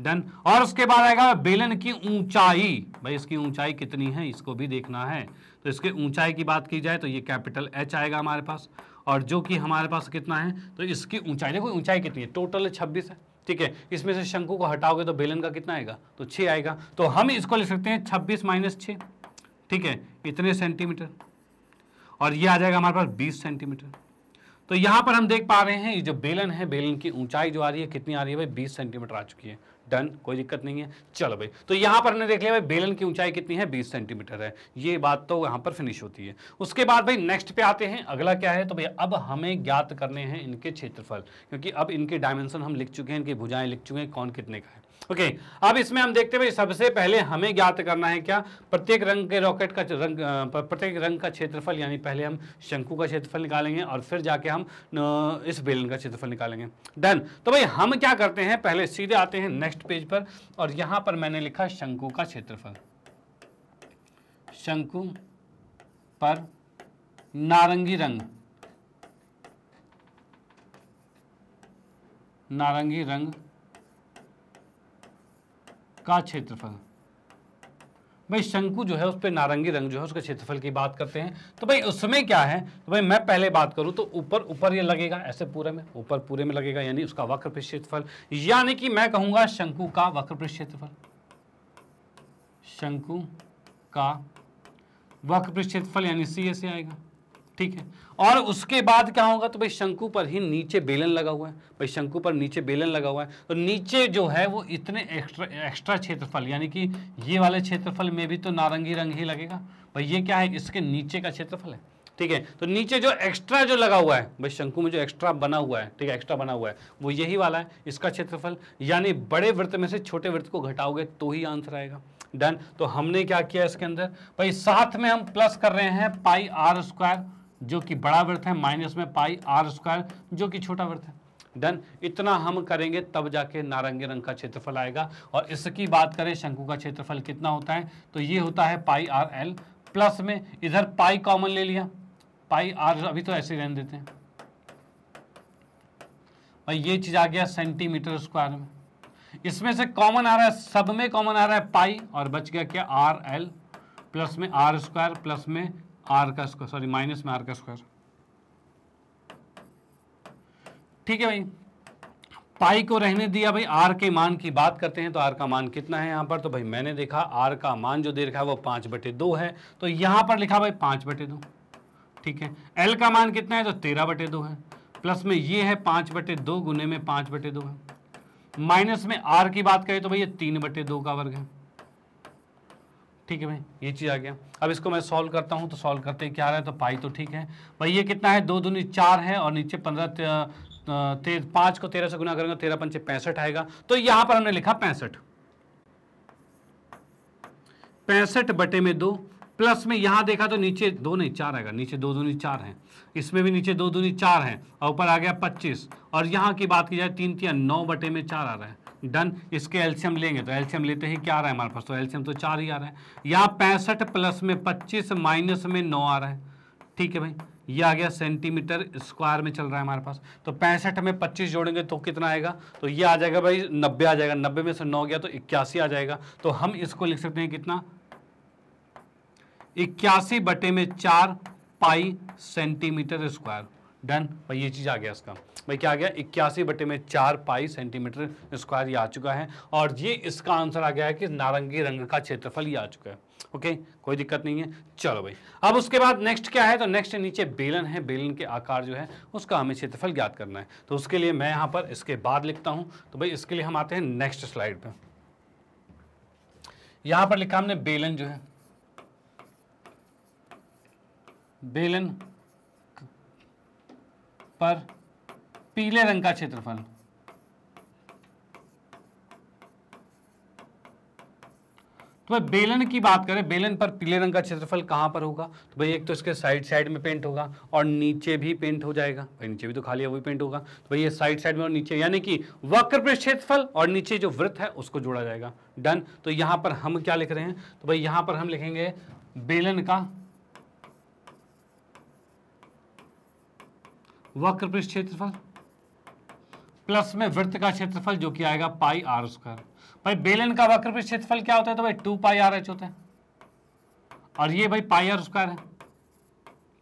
डन और उसके बाद आएगा बेलन की ऊंचाई भाई इसकी ऊंचाई कितनी है इसको भी देखना है तो इसके ऊंचाई की बात की जाए तो ये कैपिटल एच आएगा हमारे पास और जो कि हमारे पास कितना है तो इसकी ऊंचाई देखो ऊंचाई कितनी है टोटल छब्बीस है ठीक है इसमें से शंकु को हटाओगे तो बेलन का कितना आएगा तो छः आएगा तो हम इसको लिख सकते हैं छब्बीस माइनस छः ठीक है इतने सेंटीमीटर और ये आ जाएगा हमारे पास बीस सेंटीमीटर तो यहां पर हम देख पा रहे हैं ये जो बेलन है बेलन की ऊंचाई जो आ रही है कितनी आ रही है भाई 20 सेंटीमीटर आ चुकी है डन कोई दिक्कत नहीं है चलो भाई तो यहां पर हमने देख लिया भाई बेलन की ऊंचाई कितनी है बीस सेंटीमीटर है ये बात तो यहाँ पर फिनिश होती है उसके बाद भाई नेक्स्ट पे आते हैं अगला क्या है तो भाई अब हमें ज्ञात करने हैं इनके क्षेत्रफल क्योंकि अब इनके डायमेंशन हम लिख चुके हैं इनकी भुजाएं लिख चुके हैं कौन कितने का है ओके okay, अब इसमें हम देखते हैं सबसे पहले हमें ज्ञात करना है क्या प्रत्येक रंग के रॉकेट का रंग प्रत्येक रंग का क्षेत्रफल यानी पहले हम शंकु का क्षेत्रफल निकालेंगे और फिर जाके हम इस बेलन का क्षेत्रफल निकालेंगे डन तो भाई हम क्या करते हैं पहले सीधे आते हैं नेक्स्ट पेज पर और यहां पर मैंने लिखा शंकु का क्षेत्रफल शंकु पर नारंगी रंग नारंगी रंग का क्षेत्रफल भाई शंकु जो है उस पर नारंगी रंग जो है उसके क्षेत्रफल की बात करते हैं तो भाई उसमें क्या है तो भाई मैं पहले बात करूं तो ऊपर ऊपर ये लगेगा ऐसे पूरे में ऊपर पूरे में लगेगा यानी उसका वक्र पृष्ठ क्षेत्रफल यानी कि मैं कहूंगा शंकु का वक्र पृष्ठ क्षेत्रफल शंकु का वक्र पृष्ठ क्षेत्रफल यानी सी ऐसे आएगा ठीक है और उसके बाद क्या होगा तो भाई शंकु पर ही नीचे बेलन लगा हुआ है भाई शंकु पर नीचे बेलन लगा हुआ है तो नीचे जो है वो इतने एक्स्ट्रा एक्स्ट्रा क्षेत्रफल यानी कि ये वाले क्षेत्रफल में भी तो नारंगी रंग ही लगेगा भाई ये क्या है इसके नीचे का क्षेत्रफल है ठीक है तो नीचे जो एक्स्ट्रा जो लगा हुआ है भाई शंकु में जो एक्स्ट्रा बना हुआ है ठीक है एक्स्ट्रा बना हुआ है वो यही वाला है इसका क्षेत्रफल यानी बड़े वृत्त में से छोटे वृत्त को घटाओगे तो ही आंसर आएगा डन तो हमने क्या किया इसके अंदर भाई साथ में हम प्लस कर रहे हैं पाई आर स्क्वायर जो कि बड़ा वृत्त है माइनस में पाई आर स्क्वायर जो कि छोटा वृत्त है डन इतना हम करेंगे तब जाके नारंगी रंग का क्षेत्रफल आएगा और इसकी बात करें शंकु का क्षेत्रफल कितना होता है तो ये होता है पाई आर एल प्लस में इधर पाई कॉमन ले लिया पाई आर अभी तो ऐसे रहने देते हैं भाई ये चीज आ गया सेंटीमीटर स्क्वायर में इसमें से कॉमन आ रहा है सब में कॉमन आ रहा है पाई और बच गया क्या आर एल प्लस में आर स्क्वायर प्लस में आर का स्क्वायर सॉरी माइनस में आर का स्क्वायर ठीक है भाई पाई को रहने दिया भाई आर के मान की बात करते हैं तो आर का मान कितना है यहां पर तो भाई मैंने देखा आर का मान जो दे रखा है वो पांच बटे दो है तो यहां पर लिखा भाई पांच बटे दो ठीक है एल का मान कितना है तो तेरह बटे दो है प्लस में ये है पांच बटे दो गुने में पांच बटे दो है माइनस में आर की बात करें तो भाई ये तीन बटे दो का वर्ग है ठीक है भाई ये चीज़ आ गया अब इसको मैं सॉल्व करता हूँ तो सॉल्व करते क्या आ रहा है तो पाई तो ठीक है भाई ये कितना है दो दूनी चार है और नीचे पंद्रह ते, पाँच को तेरह से गुना करेंगे तेरह पंचे पैंसठ आएगा तो यहाँ पर हमने लिखा पैंसठ पैंसठ बटे में दो प्लस में यहाँ देखा तो नीचे दो नहीं चार आएगा नीचे दो दूनी चार हैं इसमें भी नीचे दो दूनी चार हैं और ऊपर आ गया पच्चीस और यहाँ की बात की जाए तीन तीन नौ बटे में चार आ रहा है डन इसके एल्शियम लेंगे तो एल्शियम लेते ही क्या आ रहा है हमारे पास तो एल्शियम तो चार ही आ रहा है यहाँ पैंसठ प्लस में पच्चीस माइनस में नौ आ रहा है ठीक है भाई ये आ गया सेंटीमीटर स्क्वायर में चल रहा है हमारे पास तो पैंसठ में पच्चीस जोड़ेंगे तो कितना आएगा तो ये आ जाएगा भाई नब्बे आ जाएगा नब्बे में से नौ गया तो इक्यासी आ जाएगा तो हम इसको लिख सकते हैं कितना इक्यासी बटे में चार पाई सेंटीमीटर स्क्वायर डन भाई ये चीज़ आ गया इसका भाई क्या आ गया इक्यासी बटे में चार पाई सेंटीमीटर स्क्वायर ये आ चुका है और ये इसका आंसर आ गया है कि नारंगी रंग का क्षेत्रफल ये आ चुका है ओके कोई दिक्कत नहीं है चलो भाई अब उसके बाद नेक्स्ट क्या है तो नेक्स्ट नीचे बेलन है बेलन के आकार जो है उसका हमें क्षेत्रफल ज्ञात करना है तो उसके लिए मैं यहाँ पर इसके बाद लिखता हूँ तो भाई इसके लिए हम आते हैं नेक्स्ट स्लाइड पर यहाँ पर लिखा हमने बेलन जो है बेलन पर पीले रंग का क्षेत्रफल तो भाई बेलन की बात करें बेलन पर पीले रंग का क्षेत्रफल कहां पर होगा तो भाई एक तो इसके साइड साइड में पेंट होगा और नीचे भी पेंट हो जाएगा भाई नीचे भी तो खाली है वही पेंट होगा तो भाई ये साइड साइड में और नीचे यानी कि वक्र पर क्षेत्रफल और नीचे जो वृत्त है उसको जोड़ा जाएगा डन तो यहां पर हम क्या लिख रहे हैं तो भाई यहां पर हम लिखेंगे बेलन का वक्र पृष्ठ क्षेत्रफल प्लस में वृत्त का क्षेत्रफल जो कि आएगा पाई आर स्क्वायर भाई बेलन का वक्र पृष्ठ क्षेत्रफल क्या होता है तो भाई टू पाई आर एच होता है और ये भाई पाई आर स्क्वायर है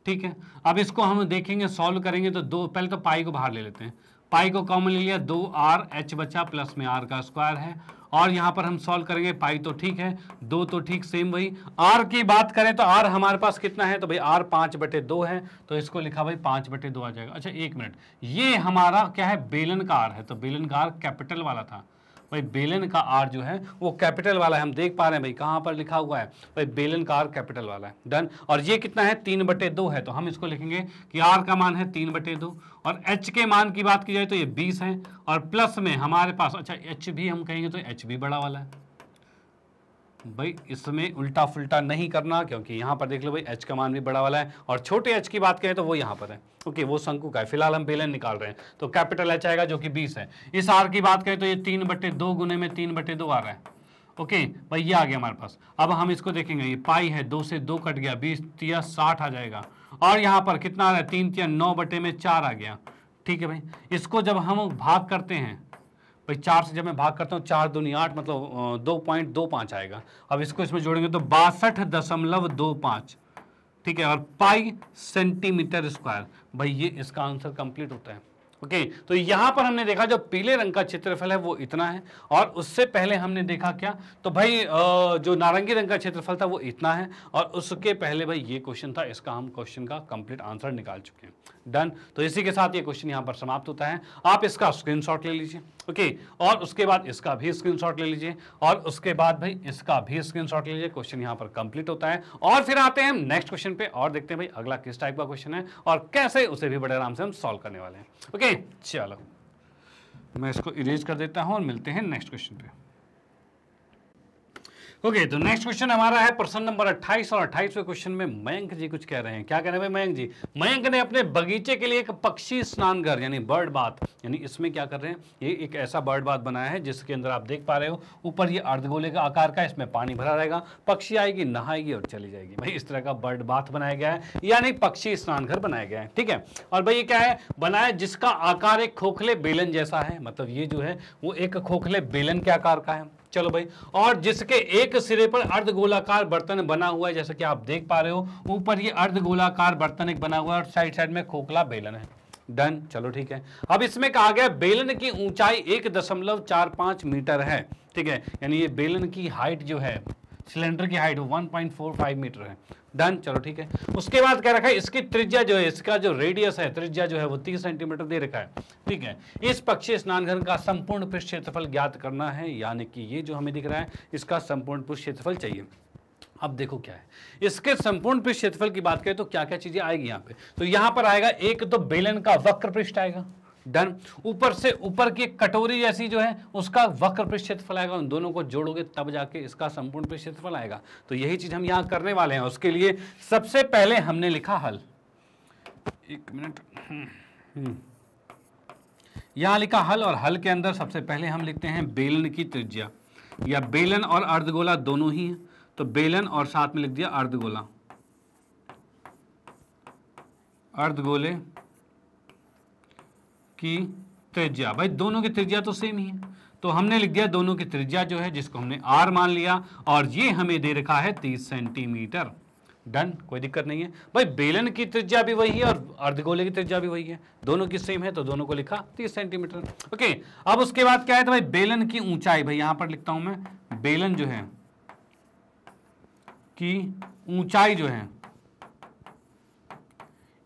ठीक है अब इसको हम देखेंगे सॉल्व करेंगे तो दो पहले तो पाई को बाहर ले लेते हैं पाई को कॉमन ले लिया दो आर एच बचा प्लस में आर का स्क्वायर है और यहाँ पर हम सॉल्व करेंगे पाई तो ठीक है दो तो ठीक सेम वही आर की बात करें तो आर हमारे पास कितना है तो भाई आर पांच बटे दो है तो इसको लिखा भाई पांच बटे दो आ जाएगा अच्छा एक मिनट ये हमारा क्या है बेलन का आर है तो बेलन का आर कैपिटल वाला था भाई बेलन का आर जो है वो कैपिटल वाला है हम देख पा रहे हैं भाई कहाँ पर लिखा हुआ है भाई बेलन का आर कैपिटल वाला है डन और ये कितना है तीन बटे दो है तो हम इसको लिखेंगे कि आर का मान है तीन बटे दो और एच के मान की बात की जाए तो ये बीस है और प्लस में हमारे पास अच्छा एच भी हम कहेंगे तो एच भी बड़ा वाला है भाई इसमें उल्टा फुलटा नहीं करना क्योंकि यहाँ पर देख लो भाई एच का मान भी बड़ा वाला है और छोटे एच की बात करें तो वो यहाँ पर है ओके वो शंकु का है फिलहाल हम बेलन निकाल रहे हैं तो कैपिटल एच आएगा जो कि बीस है इस आर की बात करें तो ये तीन बटे दो गुने में तीन बटे दो आ रहा है ओके भाई ये आ गया हमारे पास अब हम इसको देखेंगे ये पाई है दो से दो कट गया बीस तिया साठ आ जाएगा और यहाँ पर कितना आ रहा है तीन तिया नौ बटे में चार आ गया ठीक है भाई इसको जब हम भाग करते हैं भाई चार से जब मैं भाग करता हूँ चार दूनी आठ मतलब दो पॉइंट दो पाँच आएगा अब इसको इसमें जोड़ेंगे तो बासठ दशमलव दो पाँच ठीक है और पाई सेंटीमीटर स्क्वायर भाई ये इसका आंसर कंप्लीट होता है ओके तो यहाँ पर हमने देखा जो पीले रंग का क्षेत्रफल है वो इतना है और उससे पहले हमने देखा क्या तो भाई जो नारंगी रंग का क्षेत्रफल था वो इतना है और उसके पहले भाई ये क्वेश्चन था इसका हम क्वेश्चन का कंप्लीट आंसर निकाल चुके हैं डन तो इसी के साथ ये क्वेश्चन यहाँ पर समाप्त होता है आप इसका स्क्रीनशॉट ले लीजिए ओके और उसके बाद इसका भी स्क्रीनशॉट ले लीजिए और उसके बाद भाई इसका भी स्क्रीनशॉट ले लीजिए क्वेश्चन यहाँ पर कंप्लीट होता है और फिर आते हैं नेक्स्ट क्वेश्चन पे और देखते हैं भाई अगला किस टाइप का क्वेश्चन है और कैसे उसे भी बड़े आराम से हम सॉल्व करने वाले हैं ओके चलो मैं इसको इरेज कर देता हूँ और मिलते हैं नेक्स्ट क्वेश्चन पे ओके तो नेक्स्ट क्वेश्चन हमारा है प्रश्न नंबर 28 और 28वें क्वेश्चन में मयंक जी कुछ कह रहे हैं क्या कह रहे हैं मयंक जी मयंक ने अपने बगीचे के लिए एक पक्षी स्नान घर यानी बर्ड बाथ यानी इसमें क्या कर रहे हैं ये एक ऐसा बर्ड बाथ बनाया है जिसके अंदर आप देख पा रहे हो ऊपर ये अर्धगोले का आकार का इसमें पानी भरा रहेगा पक्षी आएगी नहाएगी और चली जाएगी भाई इस तरह का बर्ड बाथ बनाया गया है यानी पक्षी स्नान घर बनाया गया है ठीक है और भाई ये क्या है बनाया जिसका आकार एक खोखले बेलन जैसा है मतलब ये जो है वो एक खोखले बेलन के आकार का है चलो भाई और जिसके एक सिरे पर अर्ध गोलाकार बर्तन बना हुआ है जैसा कि आप देख पा रहे हो ऊपर ये अर्ध गोलाकार बर्तन एक बना हुआ है और साइड साइड में खोखला बेलन है डन चलो ठीक है अब इसमें कहा गया बेलन की ऊंचाई एक दशमलव चार पांच मीटर है ठीक है यानी ये बेलन की हाइट जो है सिलेंडर की हाइट 1.45 मीटर है डन चलो ठीक है उसके बाद क्या रखा है इसकी त्रिज्या जो है इसका जो रेडियस है त्रिज्या जो है वो तीस सेंटीमीटर दे रखा है ठीक है इस पक्षी स्नानघर का संपूर्ण पृष्ठ क्षेत्रफल ज्ञात करना है यानी कि ये जो हमें दिख रहा है इसका संपूर्ण पृष्ठ क्षेत्रफल चाहिए अब देखो क्या है इसके संपूर्ण पृष्ठ क्षेत्रफल की बात करें तो क्या क्या चीजें आएगी यहाँ पे तो यहाँ पर आएगा एक तो बेलन का वक्र पृष्ठ आएगा डन ऊपर से ऊपर की कटोरी जैसी जो है उसका वक्र पर आएगा उन दोनों को जोड़ोगे तब जाके इसका संपूर्ण पर आएगा तो यही चीज़ हम यहां करने वाले हैं उसके लिए सबसे पहले हमने लिखा हल एक मिनट हम्म। यहां लिखा हल और हल के अंदर सबसे पहले हम लिखते हैं बेलन की त्रिज्या या बेलन और अर्धगोला दोनों ही तो बेलन और साथ में लिख दिया अर्धगोला अर्धगोले की त्रिज्या भाई दोनों की त्रिज्या तो सेम ही है तो हमने लिख दिया दोनों की त्रिज्या जो है जिसको हमने आर मान लिया और ये हमें दे रखा है तीस सेंटीमीटर डन कोई दिक्कत नहीं है भाई बेलन की त्रिज्या भी वही है और अर्धगोले की त्रिज्या भी वही है दोनों की सेम है तो दोनों को लिखा तीस सेंटीमीटर ओके अब उसके बाद क्या है तो भाई बेलन की ऊंचाई भाई यहां पर लिखता हूं मैं बेलन जो है की ऊंचाई जो है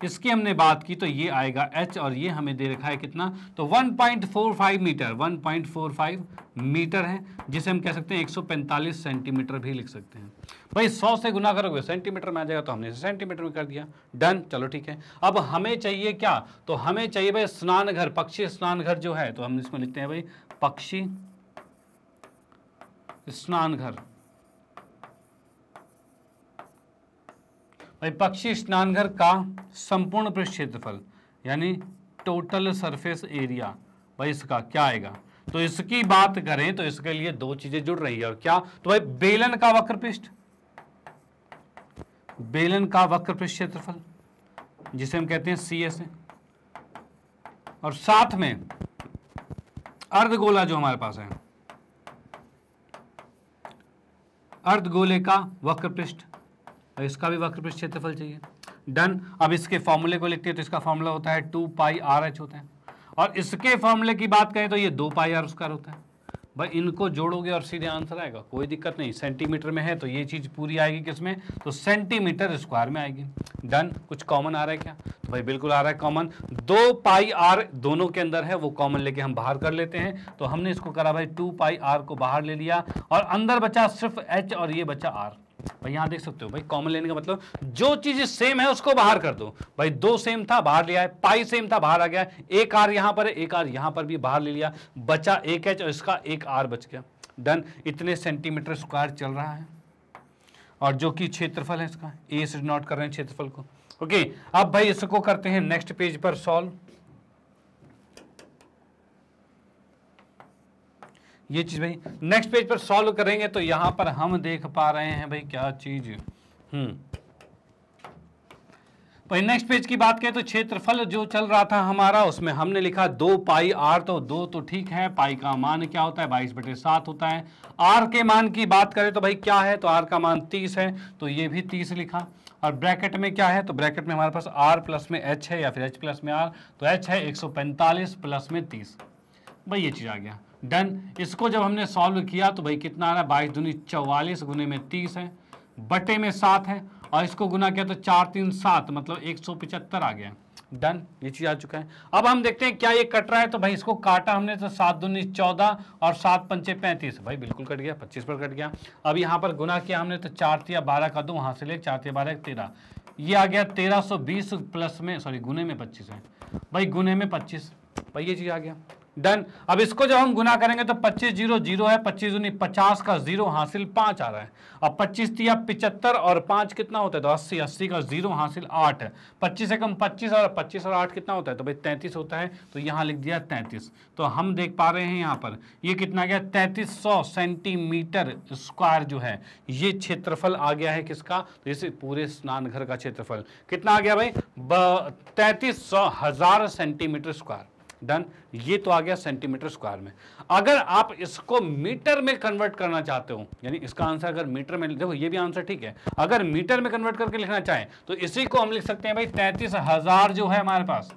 इसकी हमने बात की तो ये आएगा एच और ये हमें दे रखा है कितना तो 1.45 मीटर 1.45 मीटर है जिसे हम कह सकते हैं 145 सेंटीमीटर भी लिख सकते हैं भाई 100 से गुना करोगे सेंटीमीटर में आ जाएगा तो हमने इसे सेंटीमीटर में कर दिया डन चलो ठीक है अब हमें चाहिए क्या तो हमें चाहिए भाई स्नान घर पक्षी स्नान घर जो है तो हम इसमें लिखते हैं भाई पक्षी स्नान घर भाई पक्षी स्नानघर का संपूर्ण पृष्ठ क्षेत्रफल यानी टोटल सरफेस एरिया भाई इसका क्या आएगा तो इसकी बात करें तो इसके लिए दो चीजें जुड़ रही है और क्या तो भाई बेलन का वक्र पृष्ठ बेलन का वक्र पृष्ठ क्षेत्रफल जिसे हम कहते हैं सी एस और साथ में अर्धगोला जो हमारे पास है अर्धगोले का वक्र पृष्ठ और इसका भी वक्र पृष्ठ क्षेत्रफल चाहिए डन अब इसके फॉर्मूले को लिखते हैं तो इसका फॉर्मूला होता है टू पाई आर एच होता है और इसके फॉर्मूले की बात करें तो ये दो पाई आर उसका होता है भाई इनको जोड़ोगे और सीधे आंसर आएगा कोई दिक्कत नहीं सेंटीमीटर में है तो ये चीज़ पूरी आएगी किसमें तो सेंटीमीटर स्क्वायर में आएगी डन कुछ कॉमन आ रहा है क्या तो भाई बिल्कुल आ रहा है कॉमन दो पाई आर दोनों के अंदर है वो कॉमन लेके हम बाहर कर लेते हैं तो हमने इसको करा भाई टू पाई आर को बाहर ले लिया और अंदर बचा सिर्फ एच और ये बचा आर भाई यहाँ देख सकते हो भाई कॉमन लेने का मतलब जो चीज सेम है उसको बाहर कर दो भाई दो सेम था बाहर लिया है पाई सेम था बाहर आ गया एक आर यहाँ पर है एक आर यहाँ पर भी बाहर ले लिया बचा एक एच और इसका एक आर बच गया डन इतने सेंटीमीटर स्क्वायर चल रहा है और जो कि क्षेत्रफल है इसका ए से नोट कर रहे हैं क्षेत्रफल को ओके अब भाई इसको करते हैं नेक्स्ट पेज पर सॉल्व ये चीज़ भाई नेक्स्ट पेज पर सॉल्व करेंगे तो यहां पर हम देख पा रहे हैं भाई क्या चीज़ हम्म भाई नेक्स्ट पेज की बात करें तो क्षेत्रफल जो चल रहा था हमारा उसमें हमने लिखा दो पाई आर तो दो तो ठीक है पाई का मान क्या होता है बाईस बटे सात होता है आर के मान की बात करें तो भाई क्या है तो आर का मान तीस है तो ये भी तीस लिखा और ब्रैकेट में क्या है तो ब्रैकेट में हमारे पास आर प्लस में एच है या फिर एच प्लस में आर तो एच है एक सौ पैंतालीस प्लस में तीस भाई ये चीज़ आ गया डन इसको जब हमने सॉल्व किया तो भाई कितना आ रहा है बाईस दूनी चौवालीस गुने में तीस है बटे में सात है और इसको गुना किया तो चार तीन सात मतलब एक सौ पिचहत्तर आ गया डन ये चीज़ आ चुका है अब हम देखते हैं क्या ये कट रहा है तो भाई इसको काटा हमने तो सात दूनी चौदह और सात पंचे पैंतीस भाई बिल्कुल कट गया पच्चीस पर कट गया अब यहाँ पर गुना किया हमने तो चार तिया बारह का दो वहाँ से ले चार तिया बारह तेरह ये आ गया तेरह सौ बीस प्लस में सॉरी गुने में पच्चीस है भाई गुने में पच्चीस भाई ये चीज़ आ गया डन अब इसको जब हम गुना करेंगे तो पच्चीस जीरो जीरो है पच्चीस दूनी पचास का जीरो हासिल पाँच आ रहा है अब पच्चीस तिया पिचहत्तर और पाँच कितना होता है तो अस्सी अस्सी का जीरो हासिल आठ है पच्चीस से कम पच्चीस और पच्चीस और आठ कितना होता है तो भाई तैंतीस होता है तो यहाँ लिख दिया तैंतीस तो हम देख पा रहे हैं यहाँ पर ये कितना गया तैंतीस सौ सेंटीमीटर स्क्वायर जो है ये क्षेत्रफल आ गया है किसका तो इस पूरे स्नान घर का क्षेत्रफल कितना आ गया भाई तैंतीस सौ हजार सेंटीमीटर स्क्वायर डन ये तो आ गया सेंटीमीटर स्क्वायर में अगर आप इसको मीटर में कन्वर्ट करना चाहते हो यानी इसका आंसर अगर मीटर में देखो ये भी आंसर ठीक है अगर मीटर में कन्वर्ट करके लिखना चाहें तो इसी को हम लिख सकते हैं भाई तैतीस हजार जो है हमारे पास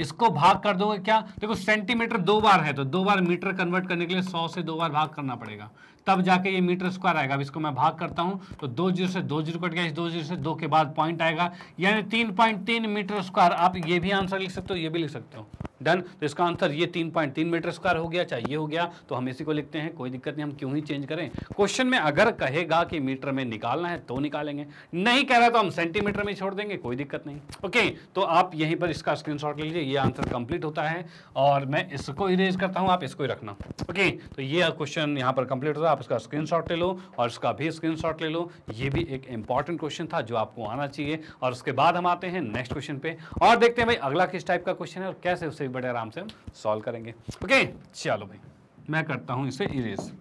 इसको भाग कर दोगे क्या देखो सेंटीमीटर दो बार है तो दो बार मीटर कन्वर्ट करने के लिए सौ से दो बार भाग करना पड़ेगा तब जाके ये मीटर स्क्वायर आएगा अब इसको मैं भाग करता हूँ तो दो जीरो से दो जीरो कट गया इस दो जीरो से दो के बाद पॉइंट आएगा यानी तीन पॉइंट तीन मीटर स्क्वायर आप ये भी आंसर लिख सकते हो ये भी लिख सकते हो डन तो इसका आंसर ये तीन पॉइंट तीन मीटर स्क्वायर हो गया चाहिए हो गया तो हम इसी को लिखते हैं कोई दिक्कत नहीं हम क्यों ही चेंज करें क्वेश्चन में अगर कहेगा कि मीटर में निकालना है तो निकालेंगे नहीं कह रहा तो हम सेंटीमीटर में छोड़ देंगे कोई दिक्कत नहीं ओके तो आप यहीं पर इसका स्क्रीन ले लीजिए ये आंसर कंप्लीट होता है और मैं इसको इरेज करता हूँ आप इसको ही रखना ओके तो ये क्वेश्चन यहाँ पर कंप्लीट होता है आप इसका स्क्रीन ले लो और इसका भी स्क्रीन ले लो ये भी एक इंपॉर्टेंट क्वेश्चन था जो आपको आना चाहिए और उसके बाद हम आते हैं नेक्स्ट क्वेश्चन पे और देखते हैं भाई अगला किस टाइप का क्वेश्चन है और कैसे उसे इस बड़े आराम से हम सॉल्व करेंगे ओके चलो भाई मैं करता हूँ इसे इरेज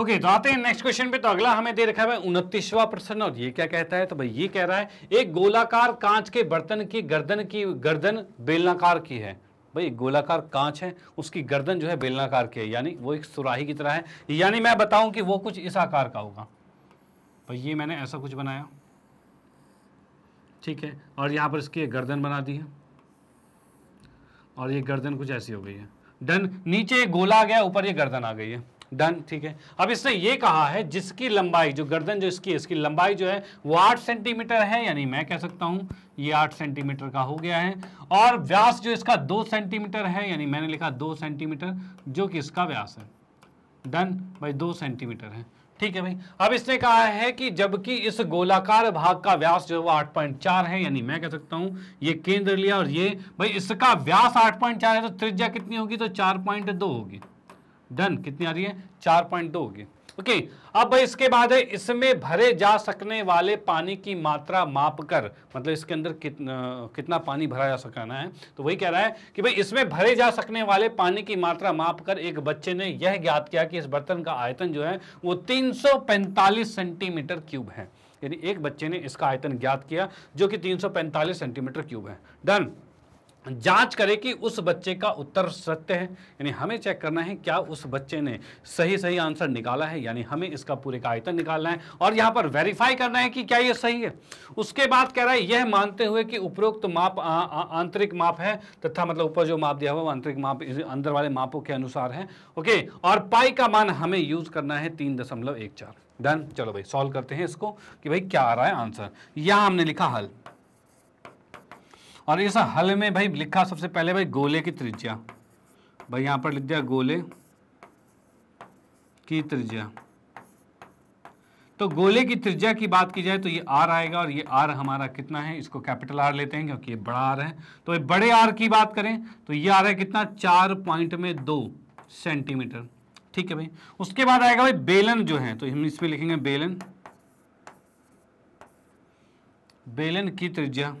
ओके okay, तो आते हैं नेक्स्ट क्वेश्चन पे तो अगला हमें दे रखा है उनतीसवा प्रश्न और ये क्या कहता है तो भाई ये कह रहा है एक गोलाकार कांच के बर्तन की गर्दन की गर्दन बेलनाकार की है भाई गोलाकार कांच है उसकी गर्दन जो है बेलनाकार की है यानी वो एक सुराही की तरह है यानी मैं बताऊं कि वो कुछ इस आकार का होगा भाई ये मैंने ऐसा कुछ बनाया ठीक है और यहाँ पर इसकी गर्दन बना दी है और ये गर्दन कुछ ऐसी हो गई है डन नीचे गोला आ गया ऊपर ये गर्दन आ गई है डन ठीक है अब इसने ये कहा है जिसकी लंबाई जो गर्दन जो इसकी इसकी लंबाई जो है वो आठ सेंटीमीटर है यानी मैं कह सकता हूं ये आठ सेंटीमीटर का हो गया है और व्यास जो इसका दो सेंटीमीटर है यानी मैंने लिखा दो सेंटीमीटर जो कि इसका व्यास है डन भाई दो सेंटीमीटर है ठीक है भाई अब इसने कहा है कि जबकि इस गोलाकार भाग का व्यास जो है वो 8.4 है यानी मैं कह सकता हूं ये केंद्र लिया और ये भाई इसका व्यास 8.4 है तो त्रिज्या कितनी होगी तो 4.2 होगी डन कितनी आ रही है 4.2 होगी ओके अब इसके बाद है इसमें भरे जा सकने वाले पानी की मात्रा माप कर मतलब इसके अंदर कितना कितना पानी भरा जा सकाना है तो वही कह रहा है कि भाई इसमें भरे जा सकने वाले पानी की मात्रा माप कर एक बच्चे ने यह ज्ञात किया कि इस बर्तन का आयतन जो है वो 345 सेंटीमीटर क्यूब है यानी एक बच्चे ने इसका आयतन ज्ञात किया जो कि तीन सेंटीमीटर क्यूब है डन जांच करें कि उस बच्चे का उत्तर सत्य है यानी हमें चेक करना है क्या उस बच्चे ने सही सही आंसर निकाला है यानी हमें इसका पूरे का आयतन निकालना है और यहां पर वेरीफाई करना है कि क्या यह सही है उसके बाद कह रहा है यह मानते हुए कि उपरोक्त माप आंतरिक माप है तथा मतलब ऊपर जो माप दिया हुआ वो आंतरिक माप अंदर वाले मापों के अनुसार है ओके और पाई का मान हमें यूज करना है तीन दशमलव एक चार डन चलो भाई सॉल्व करते हैं इसको कि भाई क्या आ रहा है आंसर यहां हमने लिखा हल और इस हल में भाई लिखा सबसे पहले भाई गोले की त्रिज्या भाई यहाँ पर लिख दिया गोले की त्रिज्या तो गोले की त्रिज्या की बात की जाए तो ये आर आएगा और ये आर हमारा कितना है इसको कैपिटल आर लेते हैं क्योंकि ये बड़ा आर है तो ये बड़े आर की बात करें तो ये आर है कितना चार पॉइंट में दो सेंटीमीटर ठीक है भाई उसके बाद आएगा भाई बेलन जो है तो हम इसमें लिखेंगे बेलन बेलन की त्रिज्या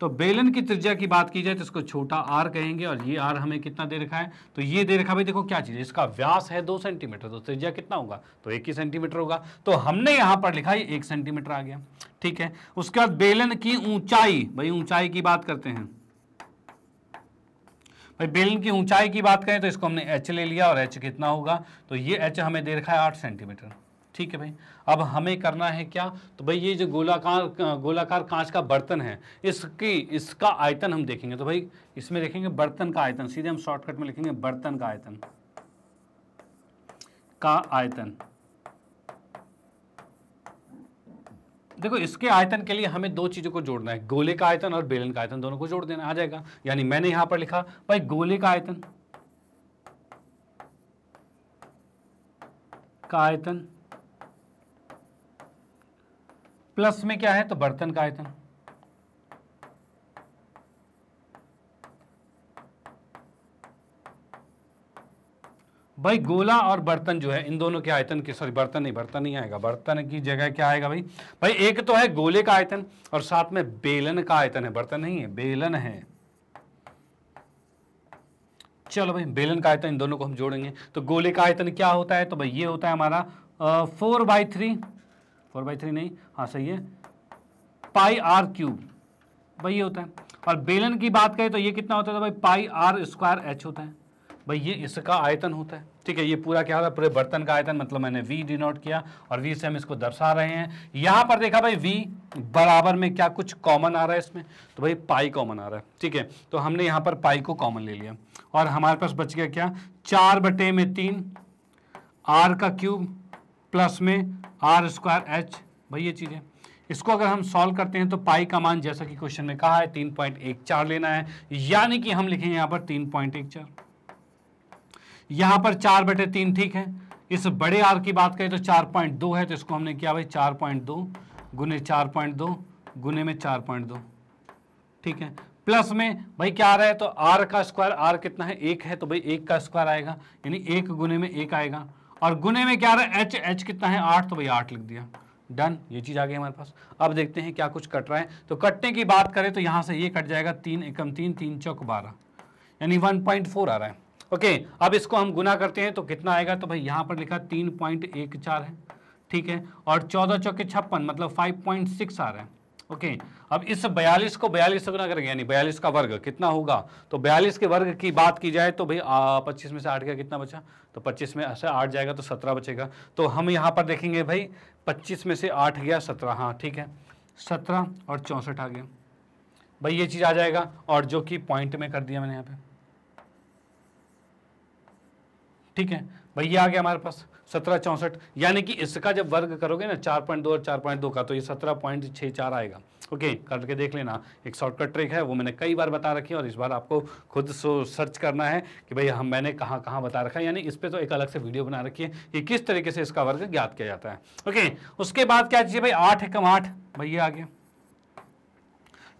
तो बेलन की त्रिज्या की बात की जाए तो इसको छोटा आर कहेंगे और ये आर हमें कितना दे रखा है तो ये दे रखा भाई देखो क्या चीज़ है इसका व्यास है दो सेंटीमीटर तो त्रिज्या कितना होगा तो एक ही सेंटीमीटर होगा तो हमने यहां पर लिखा ये एक सेंटीमीटर आ गया ठीक है उसके बाद बेलन की ऊंचाई भाई ऊंचाई की बात करते हैं भाई बेलन की ऊंचाई की बात करें तो इसको हमने एच ले लिया और एच कितना होगा तो ये एच हमें दे रखा है आठ सेंटीमीटर ठीक है भाई अब हमें करना है क्या तो भाई ये जो गोलाकार गोलाकार कांच का बर्तन है इसकी इसका आयतन हम देखेंगे तो भाई इसमें देखेंगे बर्तन का आयतन सीधे हम शॉर्टकट में लिखेंगे बर्तन का आयतन का आयतन देखो इसके आयतन के लिए हमें दो चीज़ों को जोड़ना है गोले का आयतन और बेलन का आयतन दोनों को जोड़ देना आ जाएगा यानी मैंने यहां पर लिखा भाई गोले का आयतन का आयतन प्लस में क्या है तो बर्तन का आयतन भाई गोला और बर्तन जो है इन दोनों के आयतन के सॉरी बर्तन नहीं बर्तन नहीं आएगा बर्तन की जगह क्या आएगा भाई भाई एक तो है गोले का आयतन और साथ में बेलन का आयतन है बर्तन नहीं है बेलन है चलो भाई बेलन का आयतन इन दोनों को हम जोड़ेंगे तो गोले का आयतन क्या होता है तो भाई ये होता है हमारा four by three four by three नहीं हाँ सही है पाई आर क्यूब भाई ये होता है और बेलन की बात करें तो ये कितना होता है भाई पाई आर स्क्वायर एच होता है भाई ये इसका आयतन होता है ठीक है ये पूरा क्या होता है पूरे बर्तन का आयतन मतलब मैंने वी डिनोट किया और वी से हम इसको दर्शा रहे हैं यहाँ पर देखा भाई वी बराबर में क्या कुछ कॉमन आ रहा है इसमें तो भाई पाई कॉमन आ रहा है ठीक है तो हमने यहाँ पर पाई को कॉमन ले लिया और हमारे पास बच गया क्या चार बटे में तीन आर का क्यूब प्लस में आर स्क्वायर एच भाई ये चीज़ें इसको अगर हम सॉल्व करते हैं तो पाई का मान जैसा कि क्वेश्चन में कहा है तीन पॉइंट एक चार लेना है यानी कि हम लिखेंगे यहां पर तीन पॉइंट एक चार यहां पर चार बटे तीन ठीक है इस बड़े आर की बात करें तो चार पॉइंट दो है तो इसको हमने किया भाई चार पॉइंट दो गुने चार पॉइंट दो गुने में चार पॉइंट दो ठीक है प्लस में भाई क्या आ रहा है तो आर का स्क्वायर आर कितना है एक है तो भाई एक का स्क्वायर आएगा यानी एक गुने में एक आएगा और गुने में क्या रहा है एच एच कितना है आठ तो भाई आठ लिख दिया डन ये चीज़ आ गई हमारे पास अब देखते हैं क्या कुछ कट रहा है तो कटने की बात करें तो यहाँ से ये कट जाएगा तीन एकम तीन तीन चौक बारह यानी वन पॉइंट फोर आ रहा है ओके अब इसको हम गुना करते हैं तो कितना आएगा तो भाई यहाँ पर लिखा तीन पॉइंट एक चार है ठीक है और चौदह चौके छप्पन मतलब फाइव पॉइंट सिक्स आ रहा है ओके अब इस 42 को 42 से गुना करेंगे यानी 42 का वर्ग कितना होगा तो 42 के वर्ग की बात की जाए तो भाई पच्चीस में से आठ का कितना बचा तो 25 में से आठ जाएगा तो 17 बचेगा तो हम यहाँ पर देखेंगे भाई 25 में से आठ गया 17 हाँ ठीक है 17 और चौंसठ आ गया भाई ये चीज़ आ जाएगा और जो कि पॉइंट में कर दिया मैंने यहाँ पर ठीक है भाई ये आ गया हमारे पास सत्रह चौंसठ यानी कि इसका जब वर्ग करोगे ना चार पॉइंट दो और चार पॉइंट दो का तो ये सत्रह पॉइंट छः चार आएगा ओके करके देख लेना एक शॉर्टकट ट्रिक है वो मैंने कई बार बता रखी है और इस बार आपको खुद सो सर्च करना है कि भाई हम मैंने कहाँ कहाँ बता रखा है यानी इस पर तो एक अलग से वीडियो बना रखी है कि किस तरीके से इसका वर्ग ज्ञात किया जाता है ओके उसके बाद क्या चाहिए भाई आठ एकम आठ भैया आ गया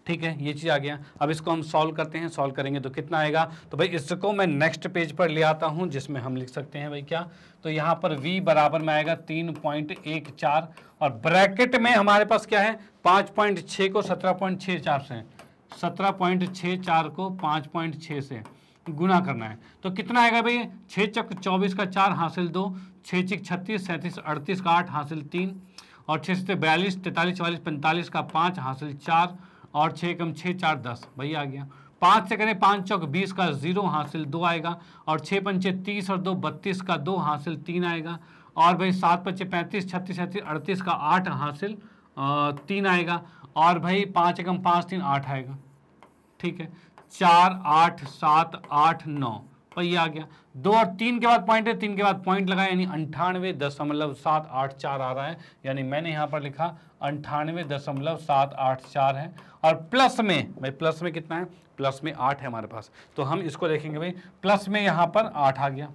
ठीक है ये चीज़ आ गया अब इसको हम सॉल्व करते हैं सॉल्व करेंगे तो कितना आएगा तो भाई इसको मैं नेक्स्ट पेज पर ले आता हूँ जिसमें हम लिख सकते हैं भाई क्या तो यहाँ पर v बराबर में आएगा तीन पॉइंट एक चार और ब्रैकेट में हमारे पास क्या है पाँच पॉइंट छ को सत्रह पॉइंट छः चार से सत्रह पॉइंट छः चार को पाँच पॉइंट छः से गुना करना है तो कितना आएगा भाई छः चक चौबीस का चार हासिल दो छः चिक छत्तीस सैंतीस अड़तीस का आठ हासिल तीन और छः से बयालीस तैंतालीस चवालीस पैंतालीस का पाँच हासिल चार और छः कम छः चार दस वही आ गया पाँच से करें पाँच चौक बीस का जीरो हासिल दो आएगा और छः पंचे तीस और दो बत्तीस का दो हासिल तीन आएगा और भाई सात पंचे पैंतीस छत्तीस छत्तीस अड़तीस का आठ हासिल तीन आएगा और भाई पाँच एकम पाँच तीन आठ आएगा ठीक है चार आठ सात आठ नौ वही आ गया दो और तीन के बाद पॉइंट है तीन के बाद पॉइंट लगा यानी अंठानवे दशमलव सात आठ चार आ रहा है यानी मैंने यहाँ पर लिखा अंठानवे दशमलव सात आठ चार है और प्लस में भाई प्लस में कितना है प्लस में आठ है हमारे पास तो हम इसको देखेंगे भाई प्लस में यहां पर आठ आ गया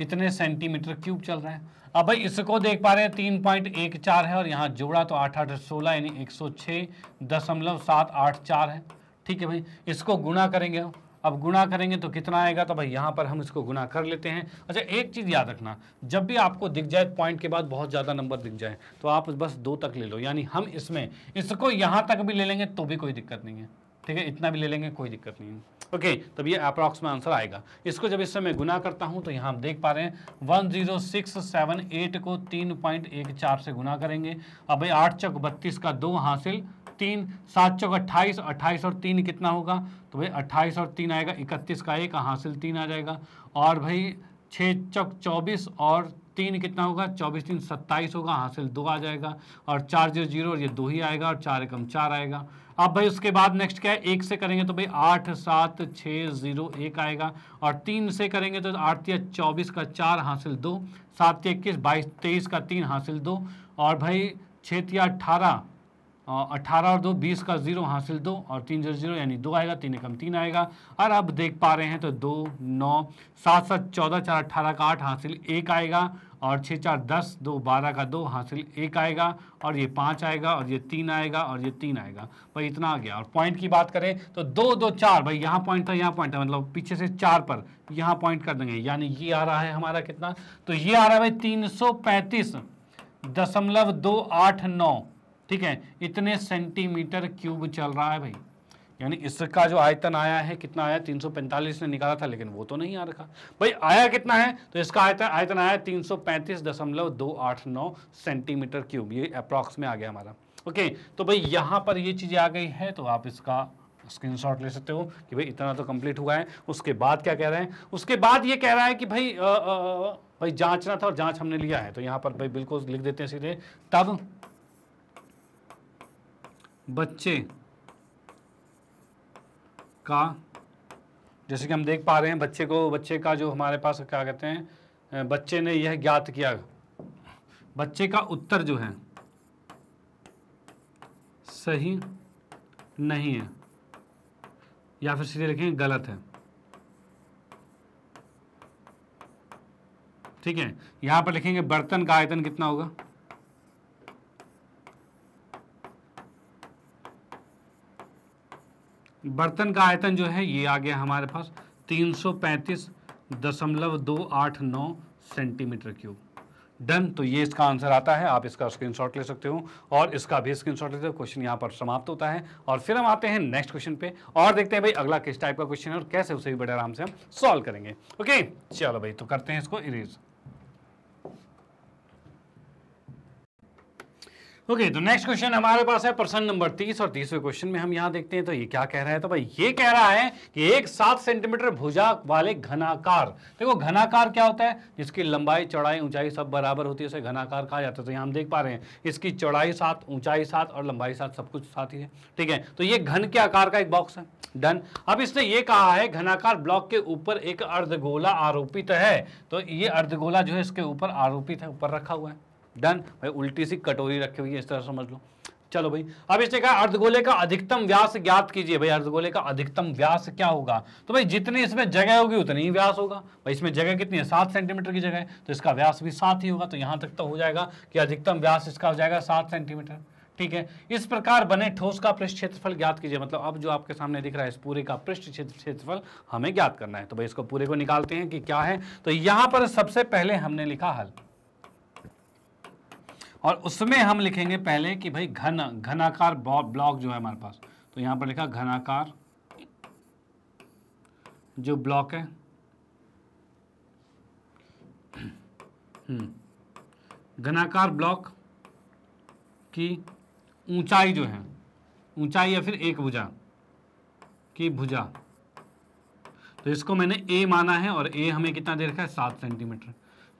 इतने सेंटीमीटर क्यूब चल रहा है अब भाई इसको देख पा रहे हैं तीन पॉइंट एक चार है और यहाँ जोड़ा तो आठ आठ सोलह यानी एक सौ छः दशमलव सात आठ चार है ठीक है भाई इसको गुणा करेंगे हम अब गुणा करेंगे तो कितना आएगा तो भाई यहाँ पर हम इसको गुणा कर लेते हैं अच्छा एक चीज़ याद रखना जब भी आपको दिख जाए पॉइंट के बाद बहुत ज़्यादा नंबर दिख जाए तो आप बस दो तक ले लो यानी हम इसमें इसको यहाँ तक भी ले लेंगे तो भी कोई दिक्कत नहीं है ठीक है इतना भी ले लेंगे कोई दिक्कत नहीं है ओके तब ये अप्रॉक्स में आंसर आएगा इसको जब इससे मैं गुना करता हूँ तो यहाँ हम देख पा रहे हैं one zero six seven eight को तीन पॉइंट एक चार से गुना करेंगे अब भाई आठ चक बत्तीस का दो हासिल तीन सात चौक अट्ठाईस अट्ठाईस और तीन कितना होगा तो भाई अट्ठाईस और तीन आएगा इकतीस का एक हासिल तीन आ जाएगा और भाई छः चौक चौबीस और तीन कितना होगा चौबीस तीन सत्ताईस होगा हासिल दो आ जाएगा और चार जीरो जीरो और ये दो ही आएगा और चार एकम चार आएगा अब भाई उसके बाद नेक्स्ट क्या है एक से करेंगे तो भाई आठ सात छः जीरो एक आएगा और तीन से करेंगे तो आठ या चौबीस का चार हासिल दो सात या इक्कीस बाईस तेईस का तीन हासिल दो और भाई छः या अट्ठारह अट्ठारह और दो बीस का ज़ीरो हासिल दो और तीन जीरो जीरो यानी दो आएगा तीन एकम तीन आएगा और अब देख पा रहे हैं तो दो नौ सात सात चौदह चार अट्ठारह का आठ हासिल एक आएगा और छः चार दस दो बारह का दो हासिल एक आएगा और ये पाँच आएगा और ये तीन आएगा और ये तीन आएगा भाई इतना आ गया और पॉइंट की बात करें तो दो दो चार भाई यहाँ पॉइंट था यहाँ पॉइंट था मतलब पीछे से चार पर यहाँ पॉइंट कर देंगे यानी ये आ रहा है हमारा कितना तो ये आ रहा है भाई तीन सौ पैंतीस दशमलव दो आठ नौ ठीक है इतने सेंटीमीटर क्यूब चल रहा है भाई यानी इसका जो आयतन आया है कितना आया 345 ने निकाला था लेकिन वो तो नहीं आ रखा भाई आया कितना है तो इसका आयतन आयतन आया तीन सेंटीमीटर क्यूब ये अप्रॉक्स में आ गया हमारा ओके तो भाई यहाँ पर ये चीज़ें आ गई है तो आप इसका स्क्रीनशॉट ले सकते हो कि भाई इतना तो कंप्लीट हुआ है उसके बाद क्या कह रहे हैं उसके बाद ये कह रहा है कि भाई आ, आ, भाई जांचना था और जांच हमने लिया है तो यहाँ पर भाई बिल्कुल लिख देते हैं सीधे तब बच्चे का जैसे कि हम देख पा रहे हैं बच्चे को बच्चे का जो हमारे पास क्या कहते हैं बच्चे ने यह ज्ञात किया बच्चे का उत्तर जो है सही नहीं है या फिर सीधे लिखें गलत है ठीक है यहां पर लिखेंगे बर्तन का आयतन कितना होगा बर्तन का आयतन जो है ये आ गया हमारे पास तीन सौ पैंतीस दशमलव दो आठ नौ सेंटीमीटर क्यूब डन तो ये इसका आंसर आता है आप इसका स्क्रीनशॉट ले सकते हो और इसका भी स्क्रीनशॉट ले सकते हो क्वेश्चन यहाँ पर समाप्त होता है और फिर हम आते हैं नेक्स्ट क्वेश्चन पे और देखते हैं भाई अगला किस टाइप का क्वेश्चन है और कैसे उसे भी बड़े आराम से हम सॉल्व करेंगे ओके चलो भाई तो करते हैं इसको इरेज ओके तो नेक्स्ट क्वेश्चन हमारे पास है प्रश्न नंबर तीस और तीसरे क्वेश्चन में हम यहाँ देखते हैं तो ये क्या कह रहा है तो भाई ये कह रहा है कि एक सात सेंटीमीटर भुजा वाले घनाकार देखो घनाकार क्या होता है जिसकी लंबाई चौड़ाई ऊंचाई सब बराबर होती है उसे घनाकार कहा जाता है तो यहां हम देख पा रहे हैं इसकी चौड़ाई साथ ऊंचाई साथ और लंबाई साथ सब कुछ साथ ही है ठीक है तो ये घन के आकार का एक बॉक्स है डन अब इसने ये कहा है घनाकार ब्लॉक के ऊपर एक अर्धगोला आरोपित है तो ये अर्धगोला जो है इसके ऊपर आरोपित है ऊपर रखा हुआ है डन भाई उल्टी सी कटोरी रखी हुई है इस तरह समझ लो चलो भाई अब इसने कहा अर्धगोले का अधिकतम व्यास ज्ञात कीजिए भाई अर्धगोले का अधिकतम व्यास क्या होगा तो भाई जितनी इसमें जगह होगी उतनी ही व्यास होगा भाई इसमें जगह कितनी है सात सेंटीमीटर की जगह है तो इसका व्यास भी सात ही होगा तो यहां तक तो हो जाएगा कि अधिकतम व्यास इसका हो जाएगा सात सेंटीमीटर ठीक है इस प्रकार बने ठोस का पृष्ठ क्षेत्रफल ज्ञात कीजिए मतलब अब जो आपके सामने दिख रहा है इस पूरे का पृष्ठ क्षेत्र क्षेत्रफल हमें ज्ञात करना है तो भाई इसको पूरे को निकालते हैं कि क्या है तो यहां पर सबसे पहले हमने लिखा हल और उसमें हम लिखेंगे पहले कि भाई घन घनाकार ब्लॉक जो है हमारे पास तो यहां पर लिखा घनाकार जो ब्लॉक है हम्म। घनाकार ब्लॉक की ऊंचाई जो है ऊंचाई या फिर एक भुजा की भुजा तो इसको मैंने ए माना है और ए हमें कितना दे रखा है सात सेंटीमीटर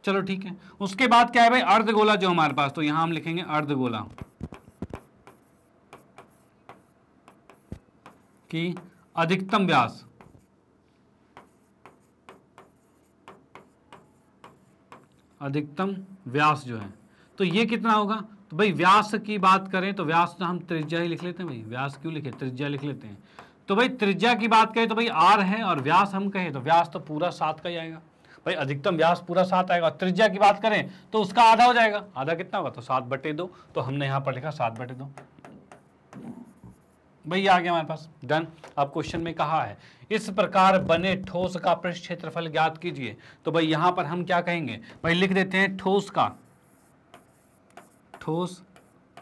चलो ठीक है उसके बाद क्या है भाई अर्धगोला जो हमारे पास तो यहां हम लिखेंगे अर्धगोला की अधिकतम व्यास अधिकतम व्यास जो है तो ये कितना होगा तो भाई व्यास की बात करें तो व्यास तो हम त्रिज्या ही लिख लेते हैं भाई व्यास क्यों लिखे त्रिज्या लिख लेते हैं तो भाई त्रिज्या की बात करें तो भाई आर है और व्यास हम कहें तो व्यास तो पूरा सात का ही आएगा भाई अधिकतम व्यास पूरा सात आएगा त्रिज्या की बात करें तो उसका आधा हो जाएगा आधा कितना होगा तो सात बटे दो तो हमने यहाँ पर लिखा सात बटे दो भाई आ गया हमारे पास डन अब क्वेश्चन में कहा है इस प्रकार बने ठोस का पृष्ठ क्षेत्रफल ज्ञात कीजिए तो भाई यहां पर हम क्या कहेंगे भाई लिख देते हैं ठोस का ठोस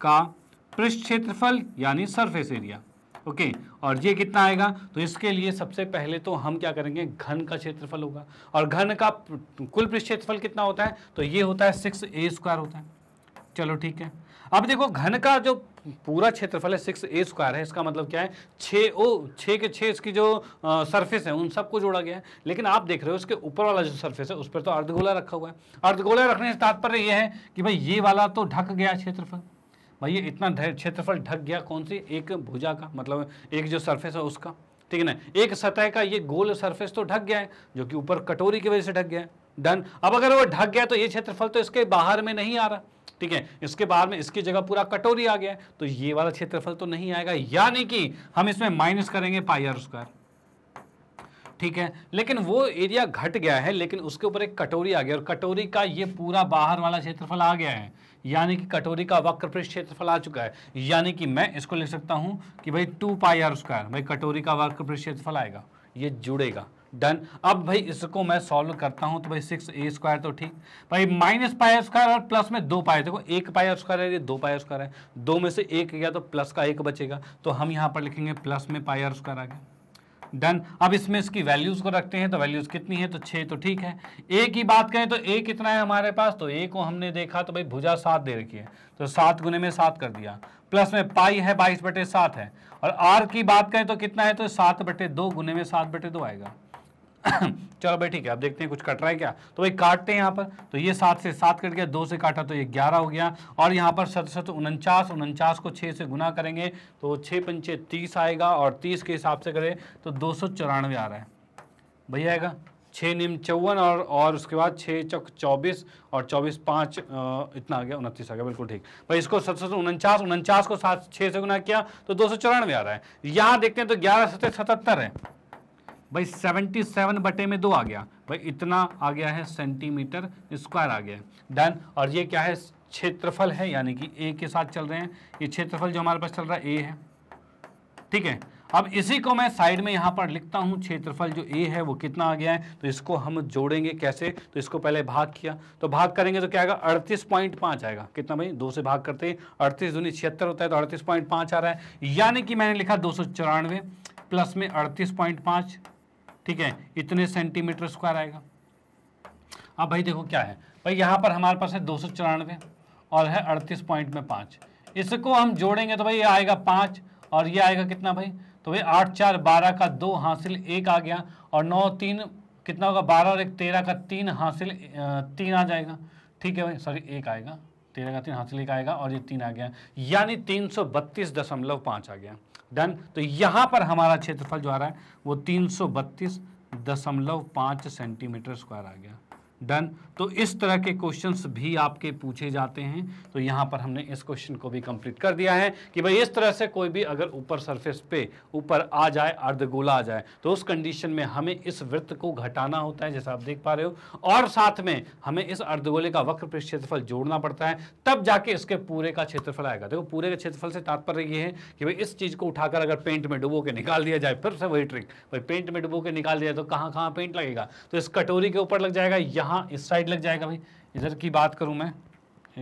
का पृष्ठ क्षेत्रफल यानी सरफेस एरिया ओके और ये कितना आएगा तो इसके लिए सबसे पहले तो हम क्या करेंगे घन का क्षेत्रफल होगा और घन का कुल पृष्ठ क्षेत्रफल कितना होता है तो ये होता है सिक्स ए स्क्वायर होता है चलो ठीक है अब देखो घन का जो पूरा क्षेत्रफल है सिक्स ए स्क्वायर है इसका मतलब क्या है छे ओ छ के छः इसकी जो सरफेस है उन सबको जोड़ा गया है लेकिन आप देख रहे हो उसके ऊपर वाला जो सरफेस है उस पर तो अर्धगोला रखा हुआ है अर्धगोला रखने से तात्पर्य यह है कि भाई ये वाला तो ढक गया क्षेत्रफल भाई ये हम्म। इतना क्षेत्रफल ढक गया कौन सी एक भुजा का मतलब एक जो सरफेस है उसका ठीक है ना एक सतह का ये गोल सरफेस तो ढक गया है जो कि ऊपर कटोरी की वजह से ढक गया है डन अब अगर वो ढक गया तो ये क्षेत्रफल तो इसके बाहर में नहीं आ रहा ठीक है इसके बाहर में इसकी जगह पूरा कटोरी आ गया तो ये वाला क्षेत्रफल तो नहीं आएगा यानी कि हम इसमें माइनस करेंगे पाईआर स्क्वायर ठीक है लेकिन वो एरिया घट गया है लेकिन उसके ऊपर एक कटोरी आ गया और कटोरी का ये पूरा बाहर वाला क्षेत्रफल आ गया है यानी कि कटोरी का वक्र पृष्ठ क्षेत्रफल आ चुका है यानी कि मैं इसको लिख सकता हूँ कि भाई टू पाई आर स्क्वायर भाई कटोरी का वक्र पृष्ठ क्षेत्रफल आएगा ये जुड़ेगा डन अब भाई इसको मैं सॉल्व करता हूं तो भाई सिक्स ए स्क्वायर तो ठीक भाई माइनस पाई स्क्वायर और प्लस में दो पाए देखो एक पाई स्क्वायर है ये दो पाई स्क्वायर है दो में से एक गया तो प्लस का एक बचेगा तो हम यहाँ पर लिखेंगे प्लस में पाई स्क्वायर आ गया डन अब इसमें इसकी वैल्यूज को रखते हैं तो वैल्यूज कितनी है तो छः तो ठीक है ए की बात करें तो ए कितना है हमारे पास तो ए को हमने देखा तो भाई भुजा सात दे रखी है तो सात गुने में सात कर दिया प्लस में पाई है बाईस बटे सात है और आर की बात करें तो कितना है तो सात बटे दो गुने में सात बटे दो आएगा चलो भाई ठीक है अब देखते हैं कुछ कट रहा है क्या तो भाई काटते हैं यहाँ पर तो ये सात से सात कट गया दो से काटा तो ये ग्यारह हो गया और यहाँ पर सत उनचास उनचास को छः से गुना करेंगे तो छः पंचे तीस आएगा और तीस के हिसाब से करें तो दो सौ चौरानवे आ रहा है भैया आएगा छः निम चौवन और और उसके बाद छः चौक चौबीस और चौबीस पाँच इतना आ गया उनतीस आ गया बिल्कुल ठीक भाई इसको सत उनचास उनचास को सात छः से गुना किया तो दो सौ चौरानवे आ रहा है यहाँ देखते हैं तो ग्यारह सत्य सतहत्तर है भाई सेवेंटी सेवन बटे में दो आ गया भाई इतना आ गया है सेंटीमीटर स्क्वायर आ गया डन और ये क्या है क्षेत्रफल है यानी कि ए के साथ चल रहे हैं ये क्षेत्रफल जो हमारे पास चल रहा है ए है ठीक है अब इसी को मैं साइड में यहाँ पर लिखता हूँ क्षेत्रफल जो ए है वो कितना आ गया है तो इसको हम जोड़ेंगे कैसे तो इसको पहले भाग किया तो भाग करेंगे तो क्या आएगा अड़तीस पॉइंट पांच आएगा कितना भाई दो से भाग करते अड़तीस दूनी छिहत्तर होता है तो अड़तीस पॉइंट पांच आ रहा है यानी कि मैंने लिखा दो सौ चौरानवे प्लस में अड़तीस पॉइंट पांच ठीक है इतने सेंटीमीटर स्क्वायर आएगा अब भाई देखो क्या है भाई यहाँ पर हमारे पास है दो सौ चौरानवे और है अड़तीस पॉइंट में पाँच इसको हम जोड़ेंगे तो भाई ये आएगा पाँच और ये आएगा कितना भाई तो भाई आठ चार बारह का दो हासिल एक आ गया और नौ तीन कितना होगा बारह और एक तेरह का तीन हासिल तीन आ जाएगा ठीक है भाई सॉरी एक आएगा तेरह का तीन हासिल एक आएगा और ये तीन आ गया यानी तीन सौ बत्तीस दशमलव पाँच आ गया डन तो यहाँ पर हमारा क्षेत्रफल जो आ रहा है वो तीन सौ बत्तीस दशमलव पाँच सेंटीमीटर स्क्वायर आ गया डन तो इस तरह के क्वेश्चंस भी आपके पूछे जाते हैं तो यहाँ पर हमने इस क्वेश्चन को भी कंप्लीट कर दिया है कि भाई इस तरह से कोई भी अगर ऊपर सरफेस पे ऊपर आ जाए अर्धगोला आ जाए तो उस कंडीशन में हमें इस वृत्त को घटाना होता है जैसा आप देख पा रहे हो और साथ में हमें इस अर्धगोले का वक्र पर क्षेत्रफल जोड़ना पड़ता है तब जाके इसके पूरे का क्षेत्रफल आएगा देखो पूरे के क्षेत्रफल से तात्पर्य ये है कि भाई इस चीज़ को उठाकर अगर पेंट में डुबो के निकाल दिया जाए फिर से वही ट्रिक भाई पेंट में डुबो के निकाल दिया तो कहाँ कहाँ पेंट लगेगा तो इस कटोरी के ऊपर लग जाएगा यहाँ यहाँ इस साइड लग जाएगा भाई इधर की बात करूँ मैं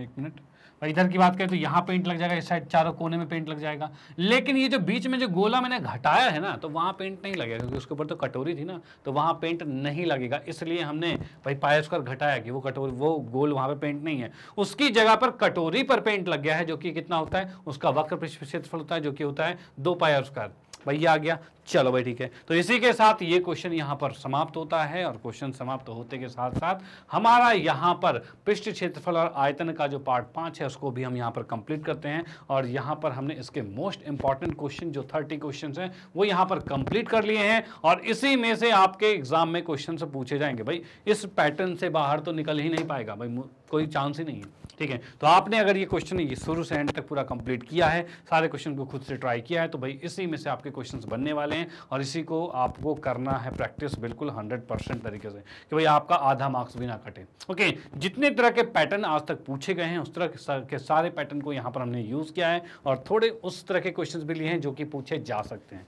एक मिनट भाई इधर की बात करें तो यहाँ पेंट लग जाएगा इस साइड चारों कोने में पेंट लग जाएगा लेकिन ये जो बीच में जो गोला मैंने घटाया है ना तो वहाँ पेंट नहीं लगेगा क्योंकि उसके ऊपर तो कटोरी थी ना तो वहाँ पेंट नहीं लगेगा इसलिए हमने भाई पाए स्क्वायर घटाया कि वो कटोरी वो गोल वहाँ पर पे पेंट नहीं है उसकी जगह पर कटोरी पर पेंट लग गया है जो कि कितना होता है उसका वक्र क्षेत्रफल होता है जो कि होता है दो पाए स्क्वायर भाई ये आ गया चलो भाई ठीक है तो इसी के साथ ये क्वेश्चन यहाँ पर समाप्त होता है और क्वेश्चन समाप्त होते के साथ साथ हमारा यहाँ पर पृष्ठ क्षेत्रफल और आयतन का जो पार्ट पाँच है उसको भी हम यहाँ पर कंप्लीट करते हैं और यहाँ पर हमने इसके मोस्ट इंपॉर्टेंट क्वेश्चन जो थर्टी क्वेश्चन हैं वो यहाँ पर कंप्लीट कर लिए हैं और इसी में से आपके एग्जाम में क्वेश्चन पूछे जाएंगे भाई इस पैटर्न से बाहर तो निकल ही नहीं पाएगा भाई कोई चांस ही नहीं है ठीक है तो आपने अगर ये क्वेश्चन ये शुरू से एंड तक पूरा कंप्लीट किया है सारे क्वेश्चन को खुद से ट्राई किया है तो भाई इसी में से आपके क्वेश्चन बनने वाले हैं हैं और इसी को आपको करना है प्रैक्टिस बिल्कुल हंड्रेड परसेंट तरीके से कि भाई आपका आधा मार्क्स भी ना कटे ओके जितने तरह के पैटर्न आज तक पूछे गए हैं उस तरह के सारे पैटर्न को यहाँ पर हमने यूज़ किया है और थोड़े उस तरह के क्वेश्चन भी लिए हैं जो कि पूछे जा सकते हैं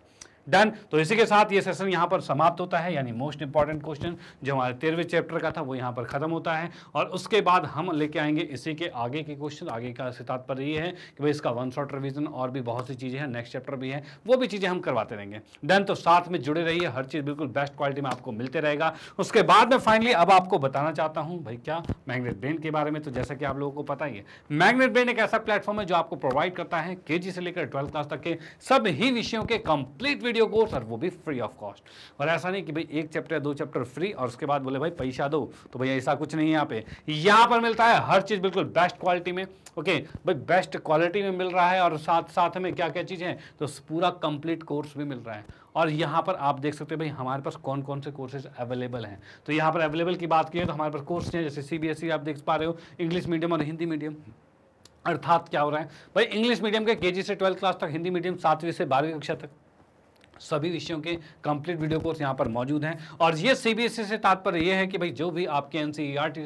डन तो इसी के साथ ये सेशन यहाँ पर समाप्त होता है यानी मोस्ट इंपॉर्टेंट क्वेश्चन जो हमारे तेरहवें चैप्टर का था वो यहाँ पर खत्म होता है और उसके बाद हम लेके आएंगे इसी के आगे के क्वेश्चन आगे का सितात पर ये है कि भाई इसका वन शॉट रिविजन और भी बहुत सी चीज़ें हैं नेक्स्ट चैप्टर भी है वो भी चीज़ें हम करवाते रहेंगे डन तो साथ में जुड़े रहिए हर चीज़ बिल्कुल बेस्ट क्वालिटी में आपको मिलते रहेगा उसके बाद में फाइनली अब आपको बताना चाहता हूँ भाई क्या मैग्नेट ब्रेन के बारे में तो जैसा कि आप लोगों को पता ही है मैग्नेट ब्रेन एक ऐसा प्लेटफॉर्म है जो आपको प्रोवाइड करता है के से लेकर ट्वेल्थ क्लास तक के सभी विषयों के कंप्लीट वीडियो कोर्स और वो भी फ्री ऑफ कॉस्ट और ऐसा नहीं कि भाई एक चैप्टर दो चैप्टर फ्री और उसके बाद बोले भाई पैसा दो तो भाई ऐसा कुछ नहीं है यहाँ पे यहाँ पर मिलता है हर चीज़ बिल्कुल बेस्ट क्वालिटी में ओके भाई बेस्ट क्वालिटी में मिल रहा है और साथ साथ में क्या क्या चीज़ें तो पूरा कंप्लीट कोर्स भी मिल रहा है और यहाँ पर आप देख सकते हैं भाई हमारे पास कौन कौन से कोर्सेज अवेलेबल हैं तो यहाँ पर अवेलेबल की बात की तो हमारे पास कोर्स हैं जैसे सी e आप देख पा रहे हो इंग्लिश मीडियम और हिंदी मीडियम अर्थात क्या हो रहा है भाई इंग्लिश मीडियम के केजी से ट्वेल्थ क्लास तक हिंदी मीडियम सातवीं से बारहवीं कक्षा तक सभी विषयों के कंप्लीट वीडियो कोर्स यहाँ पर मौजूद हैं और ये सीबीएसई e से तात्पर्य ये है कि भाई जो भी आपके एन e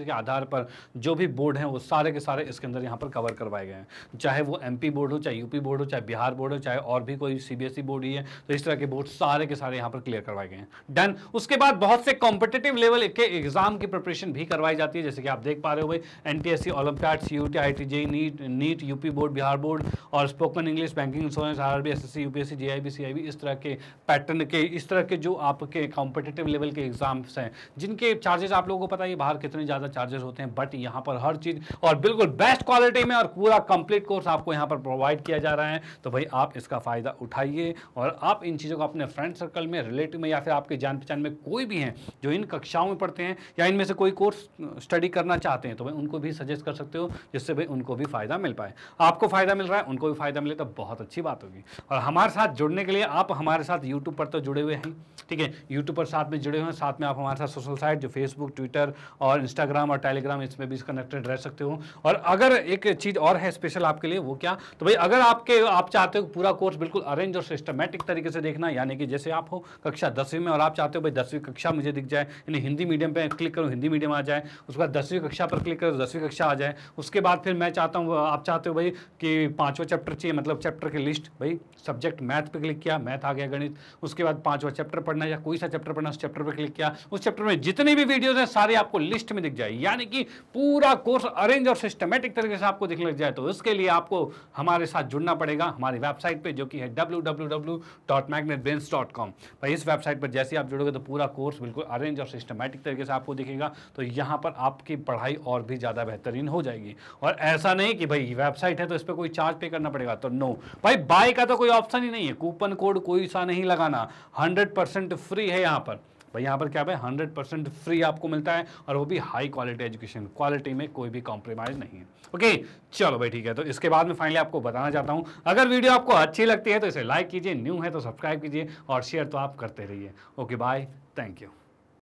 के आधार पर जो भी बोर्ड हैं वो सारे के सारे इसके अंदर यहाँ पर कवर करवाए गए हैं चाहे वो एम बोर्ड हो चाहे यूपी बोर्ड हो चाहे बिहार बोर्ड हो चाहे और भी कोई सी बोर्ड e ही है तो इस तरह के बोर्ड सारे के सारे यहाँ पर क्लियर करवाए गए हैं डन उसके बाद बहुत से कॉम्पिटेटिव लेवल के एग्जाम की प्रिपरेशन भी करवाई जाती है जैसे कि आप देख पा रहे हो भाई N T S C olympiad C U T I T J NEET NEET UP board Bihar board और spoken English banking insurance R B S S C U P S C J I B C I B इस तरह के pattern के इस तरह के जो आपके कॉम्पिटेटिव लेवल के एग्जाम्स हैं जिनके चार्जेस आप लोगों को पता ही बाहर कितने ज़्यादा चार्जेस होते हैं बट यहाँ पर हर चीज़ और बिल्कुल बेस्ट क्वालिटी में और पूरा कंप्लीट कोर्स आपको यहाँ पर प्रोवाइड किया जा रहा है तो भाई आप इसका फ़ायदा उठाइए और आप इन चीज़ों को अपने फ्रेंड सर्कल में रिलेटिव में या फिर आपके जान पहचान में कोई भी हैं जो इन कक्षाओं में पढ़ते हैं या इनमें से कोई कोर्स स्टडी करना चाहते हैं तो भाई उनको भी सजेस्ट कर सकते हो जिससे भाई उनको भी फ़ायदा मिल पाए आपको फ़ायदा मिल रहा है उनको भी फ़ायदा मिले तो बहुत अच्छी बात होगी और हमारे साथ जुड़ने के लिए आप हमारे साथ साथ यूट्यूब पर तो जुड़े हुए हैं ठीक है यूट्यूब पर साथ में जुड़े हुए हैं साथ में आप हमारे साथ सोशल साइट जो फेसबुक ट्विटर और इंस्टाग्राम और टेलीग्राम इसमें भी कनेक्टेड रह सकते हो और अगर एक चीज़ और है स्पेशल आपके लिए वो क्या तो भाई अगर आपके आप चाहते हो पूरा कोर्स बिल्कुल अरेंज और सिस्टमेटिक तरीके से देखना यानी कि जैसे आप हो कक्षा दसवीं में और आप चाहते हो भाई दसवीं कक्षा मुझे दिख जाए यानी हिंदी मीडियम पर क्लिक करो हिंदी मीडियम आ जाए उसके बाद दसवीं कक्षा पर क्लिक करो दसवीं कक्षा आ जाए उसके बाद फिर मैं चाहता हूँ आप चाहते हो भाई कि पाँचवा चैप्टर चाहिए मतलब चैप्टर की लिस्ट भाई सब्जेक्ट मैथ पर क्लिक किया मैथ आ गया गणित उसके बाद पांचवा चैप्टर पढ़ना या कोई सा चैप्टर पढ़ना उस चैप्टर पर क्लिक किया उस चैप्टर में जितने भी वीडियोज हैं सारे आपको लिस्ट में दिख जाए यानी कि पूरा कोर्स अरेंज और सिस्टमेटिक तरीके से आपको दिख लग जाए तो उसके लिए आपको हमारे साथ जुड़ना पड़ेगा हमारी वेबसाइट पर जो कि है डब्ल्यू भाई इस वेबसाइट पर जैसे आप जुड़ोगे तो पूरा कोर्स बिल्कुल अरेंज और सिस्टमेटिक तरीके से आपको दिखेगा तो यहाँ पर आपकी पढ़ाई और भी ज़्यादा बेहतरीन हो जाएगी और ऐसा नहीं कि भाई वेबसाइट है तो इस पर कोई चार्ज पे करना पड़ेगा तो नो भाई बाय का तो कोई ऑप्शन ही नहीं है कूपन कोड कोई सा नहीं लगाना हंड्रेड परसेंट फ्री है यहाँ पर भाई यहाँ पर क्या भाई हंड्रेड परसेंट फ्री आपको मिलता है और वो भी हाई क्वालिटी एजुकेशन क्वालिटी में कोई भी कॉम्प्रोमाइज़ नहीं है ओके चलो भाई ठीक है तो इसके बाद में फाइनली आपको बताना चाहता हूँ अगर वीडियो आपको अच्छी लगती है तो इसे लाइक कीजिए न्यू है तो सब्सक्राइब कीजिए और शेयर तो आप करते रहिए ओके बाय थैंक यू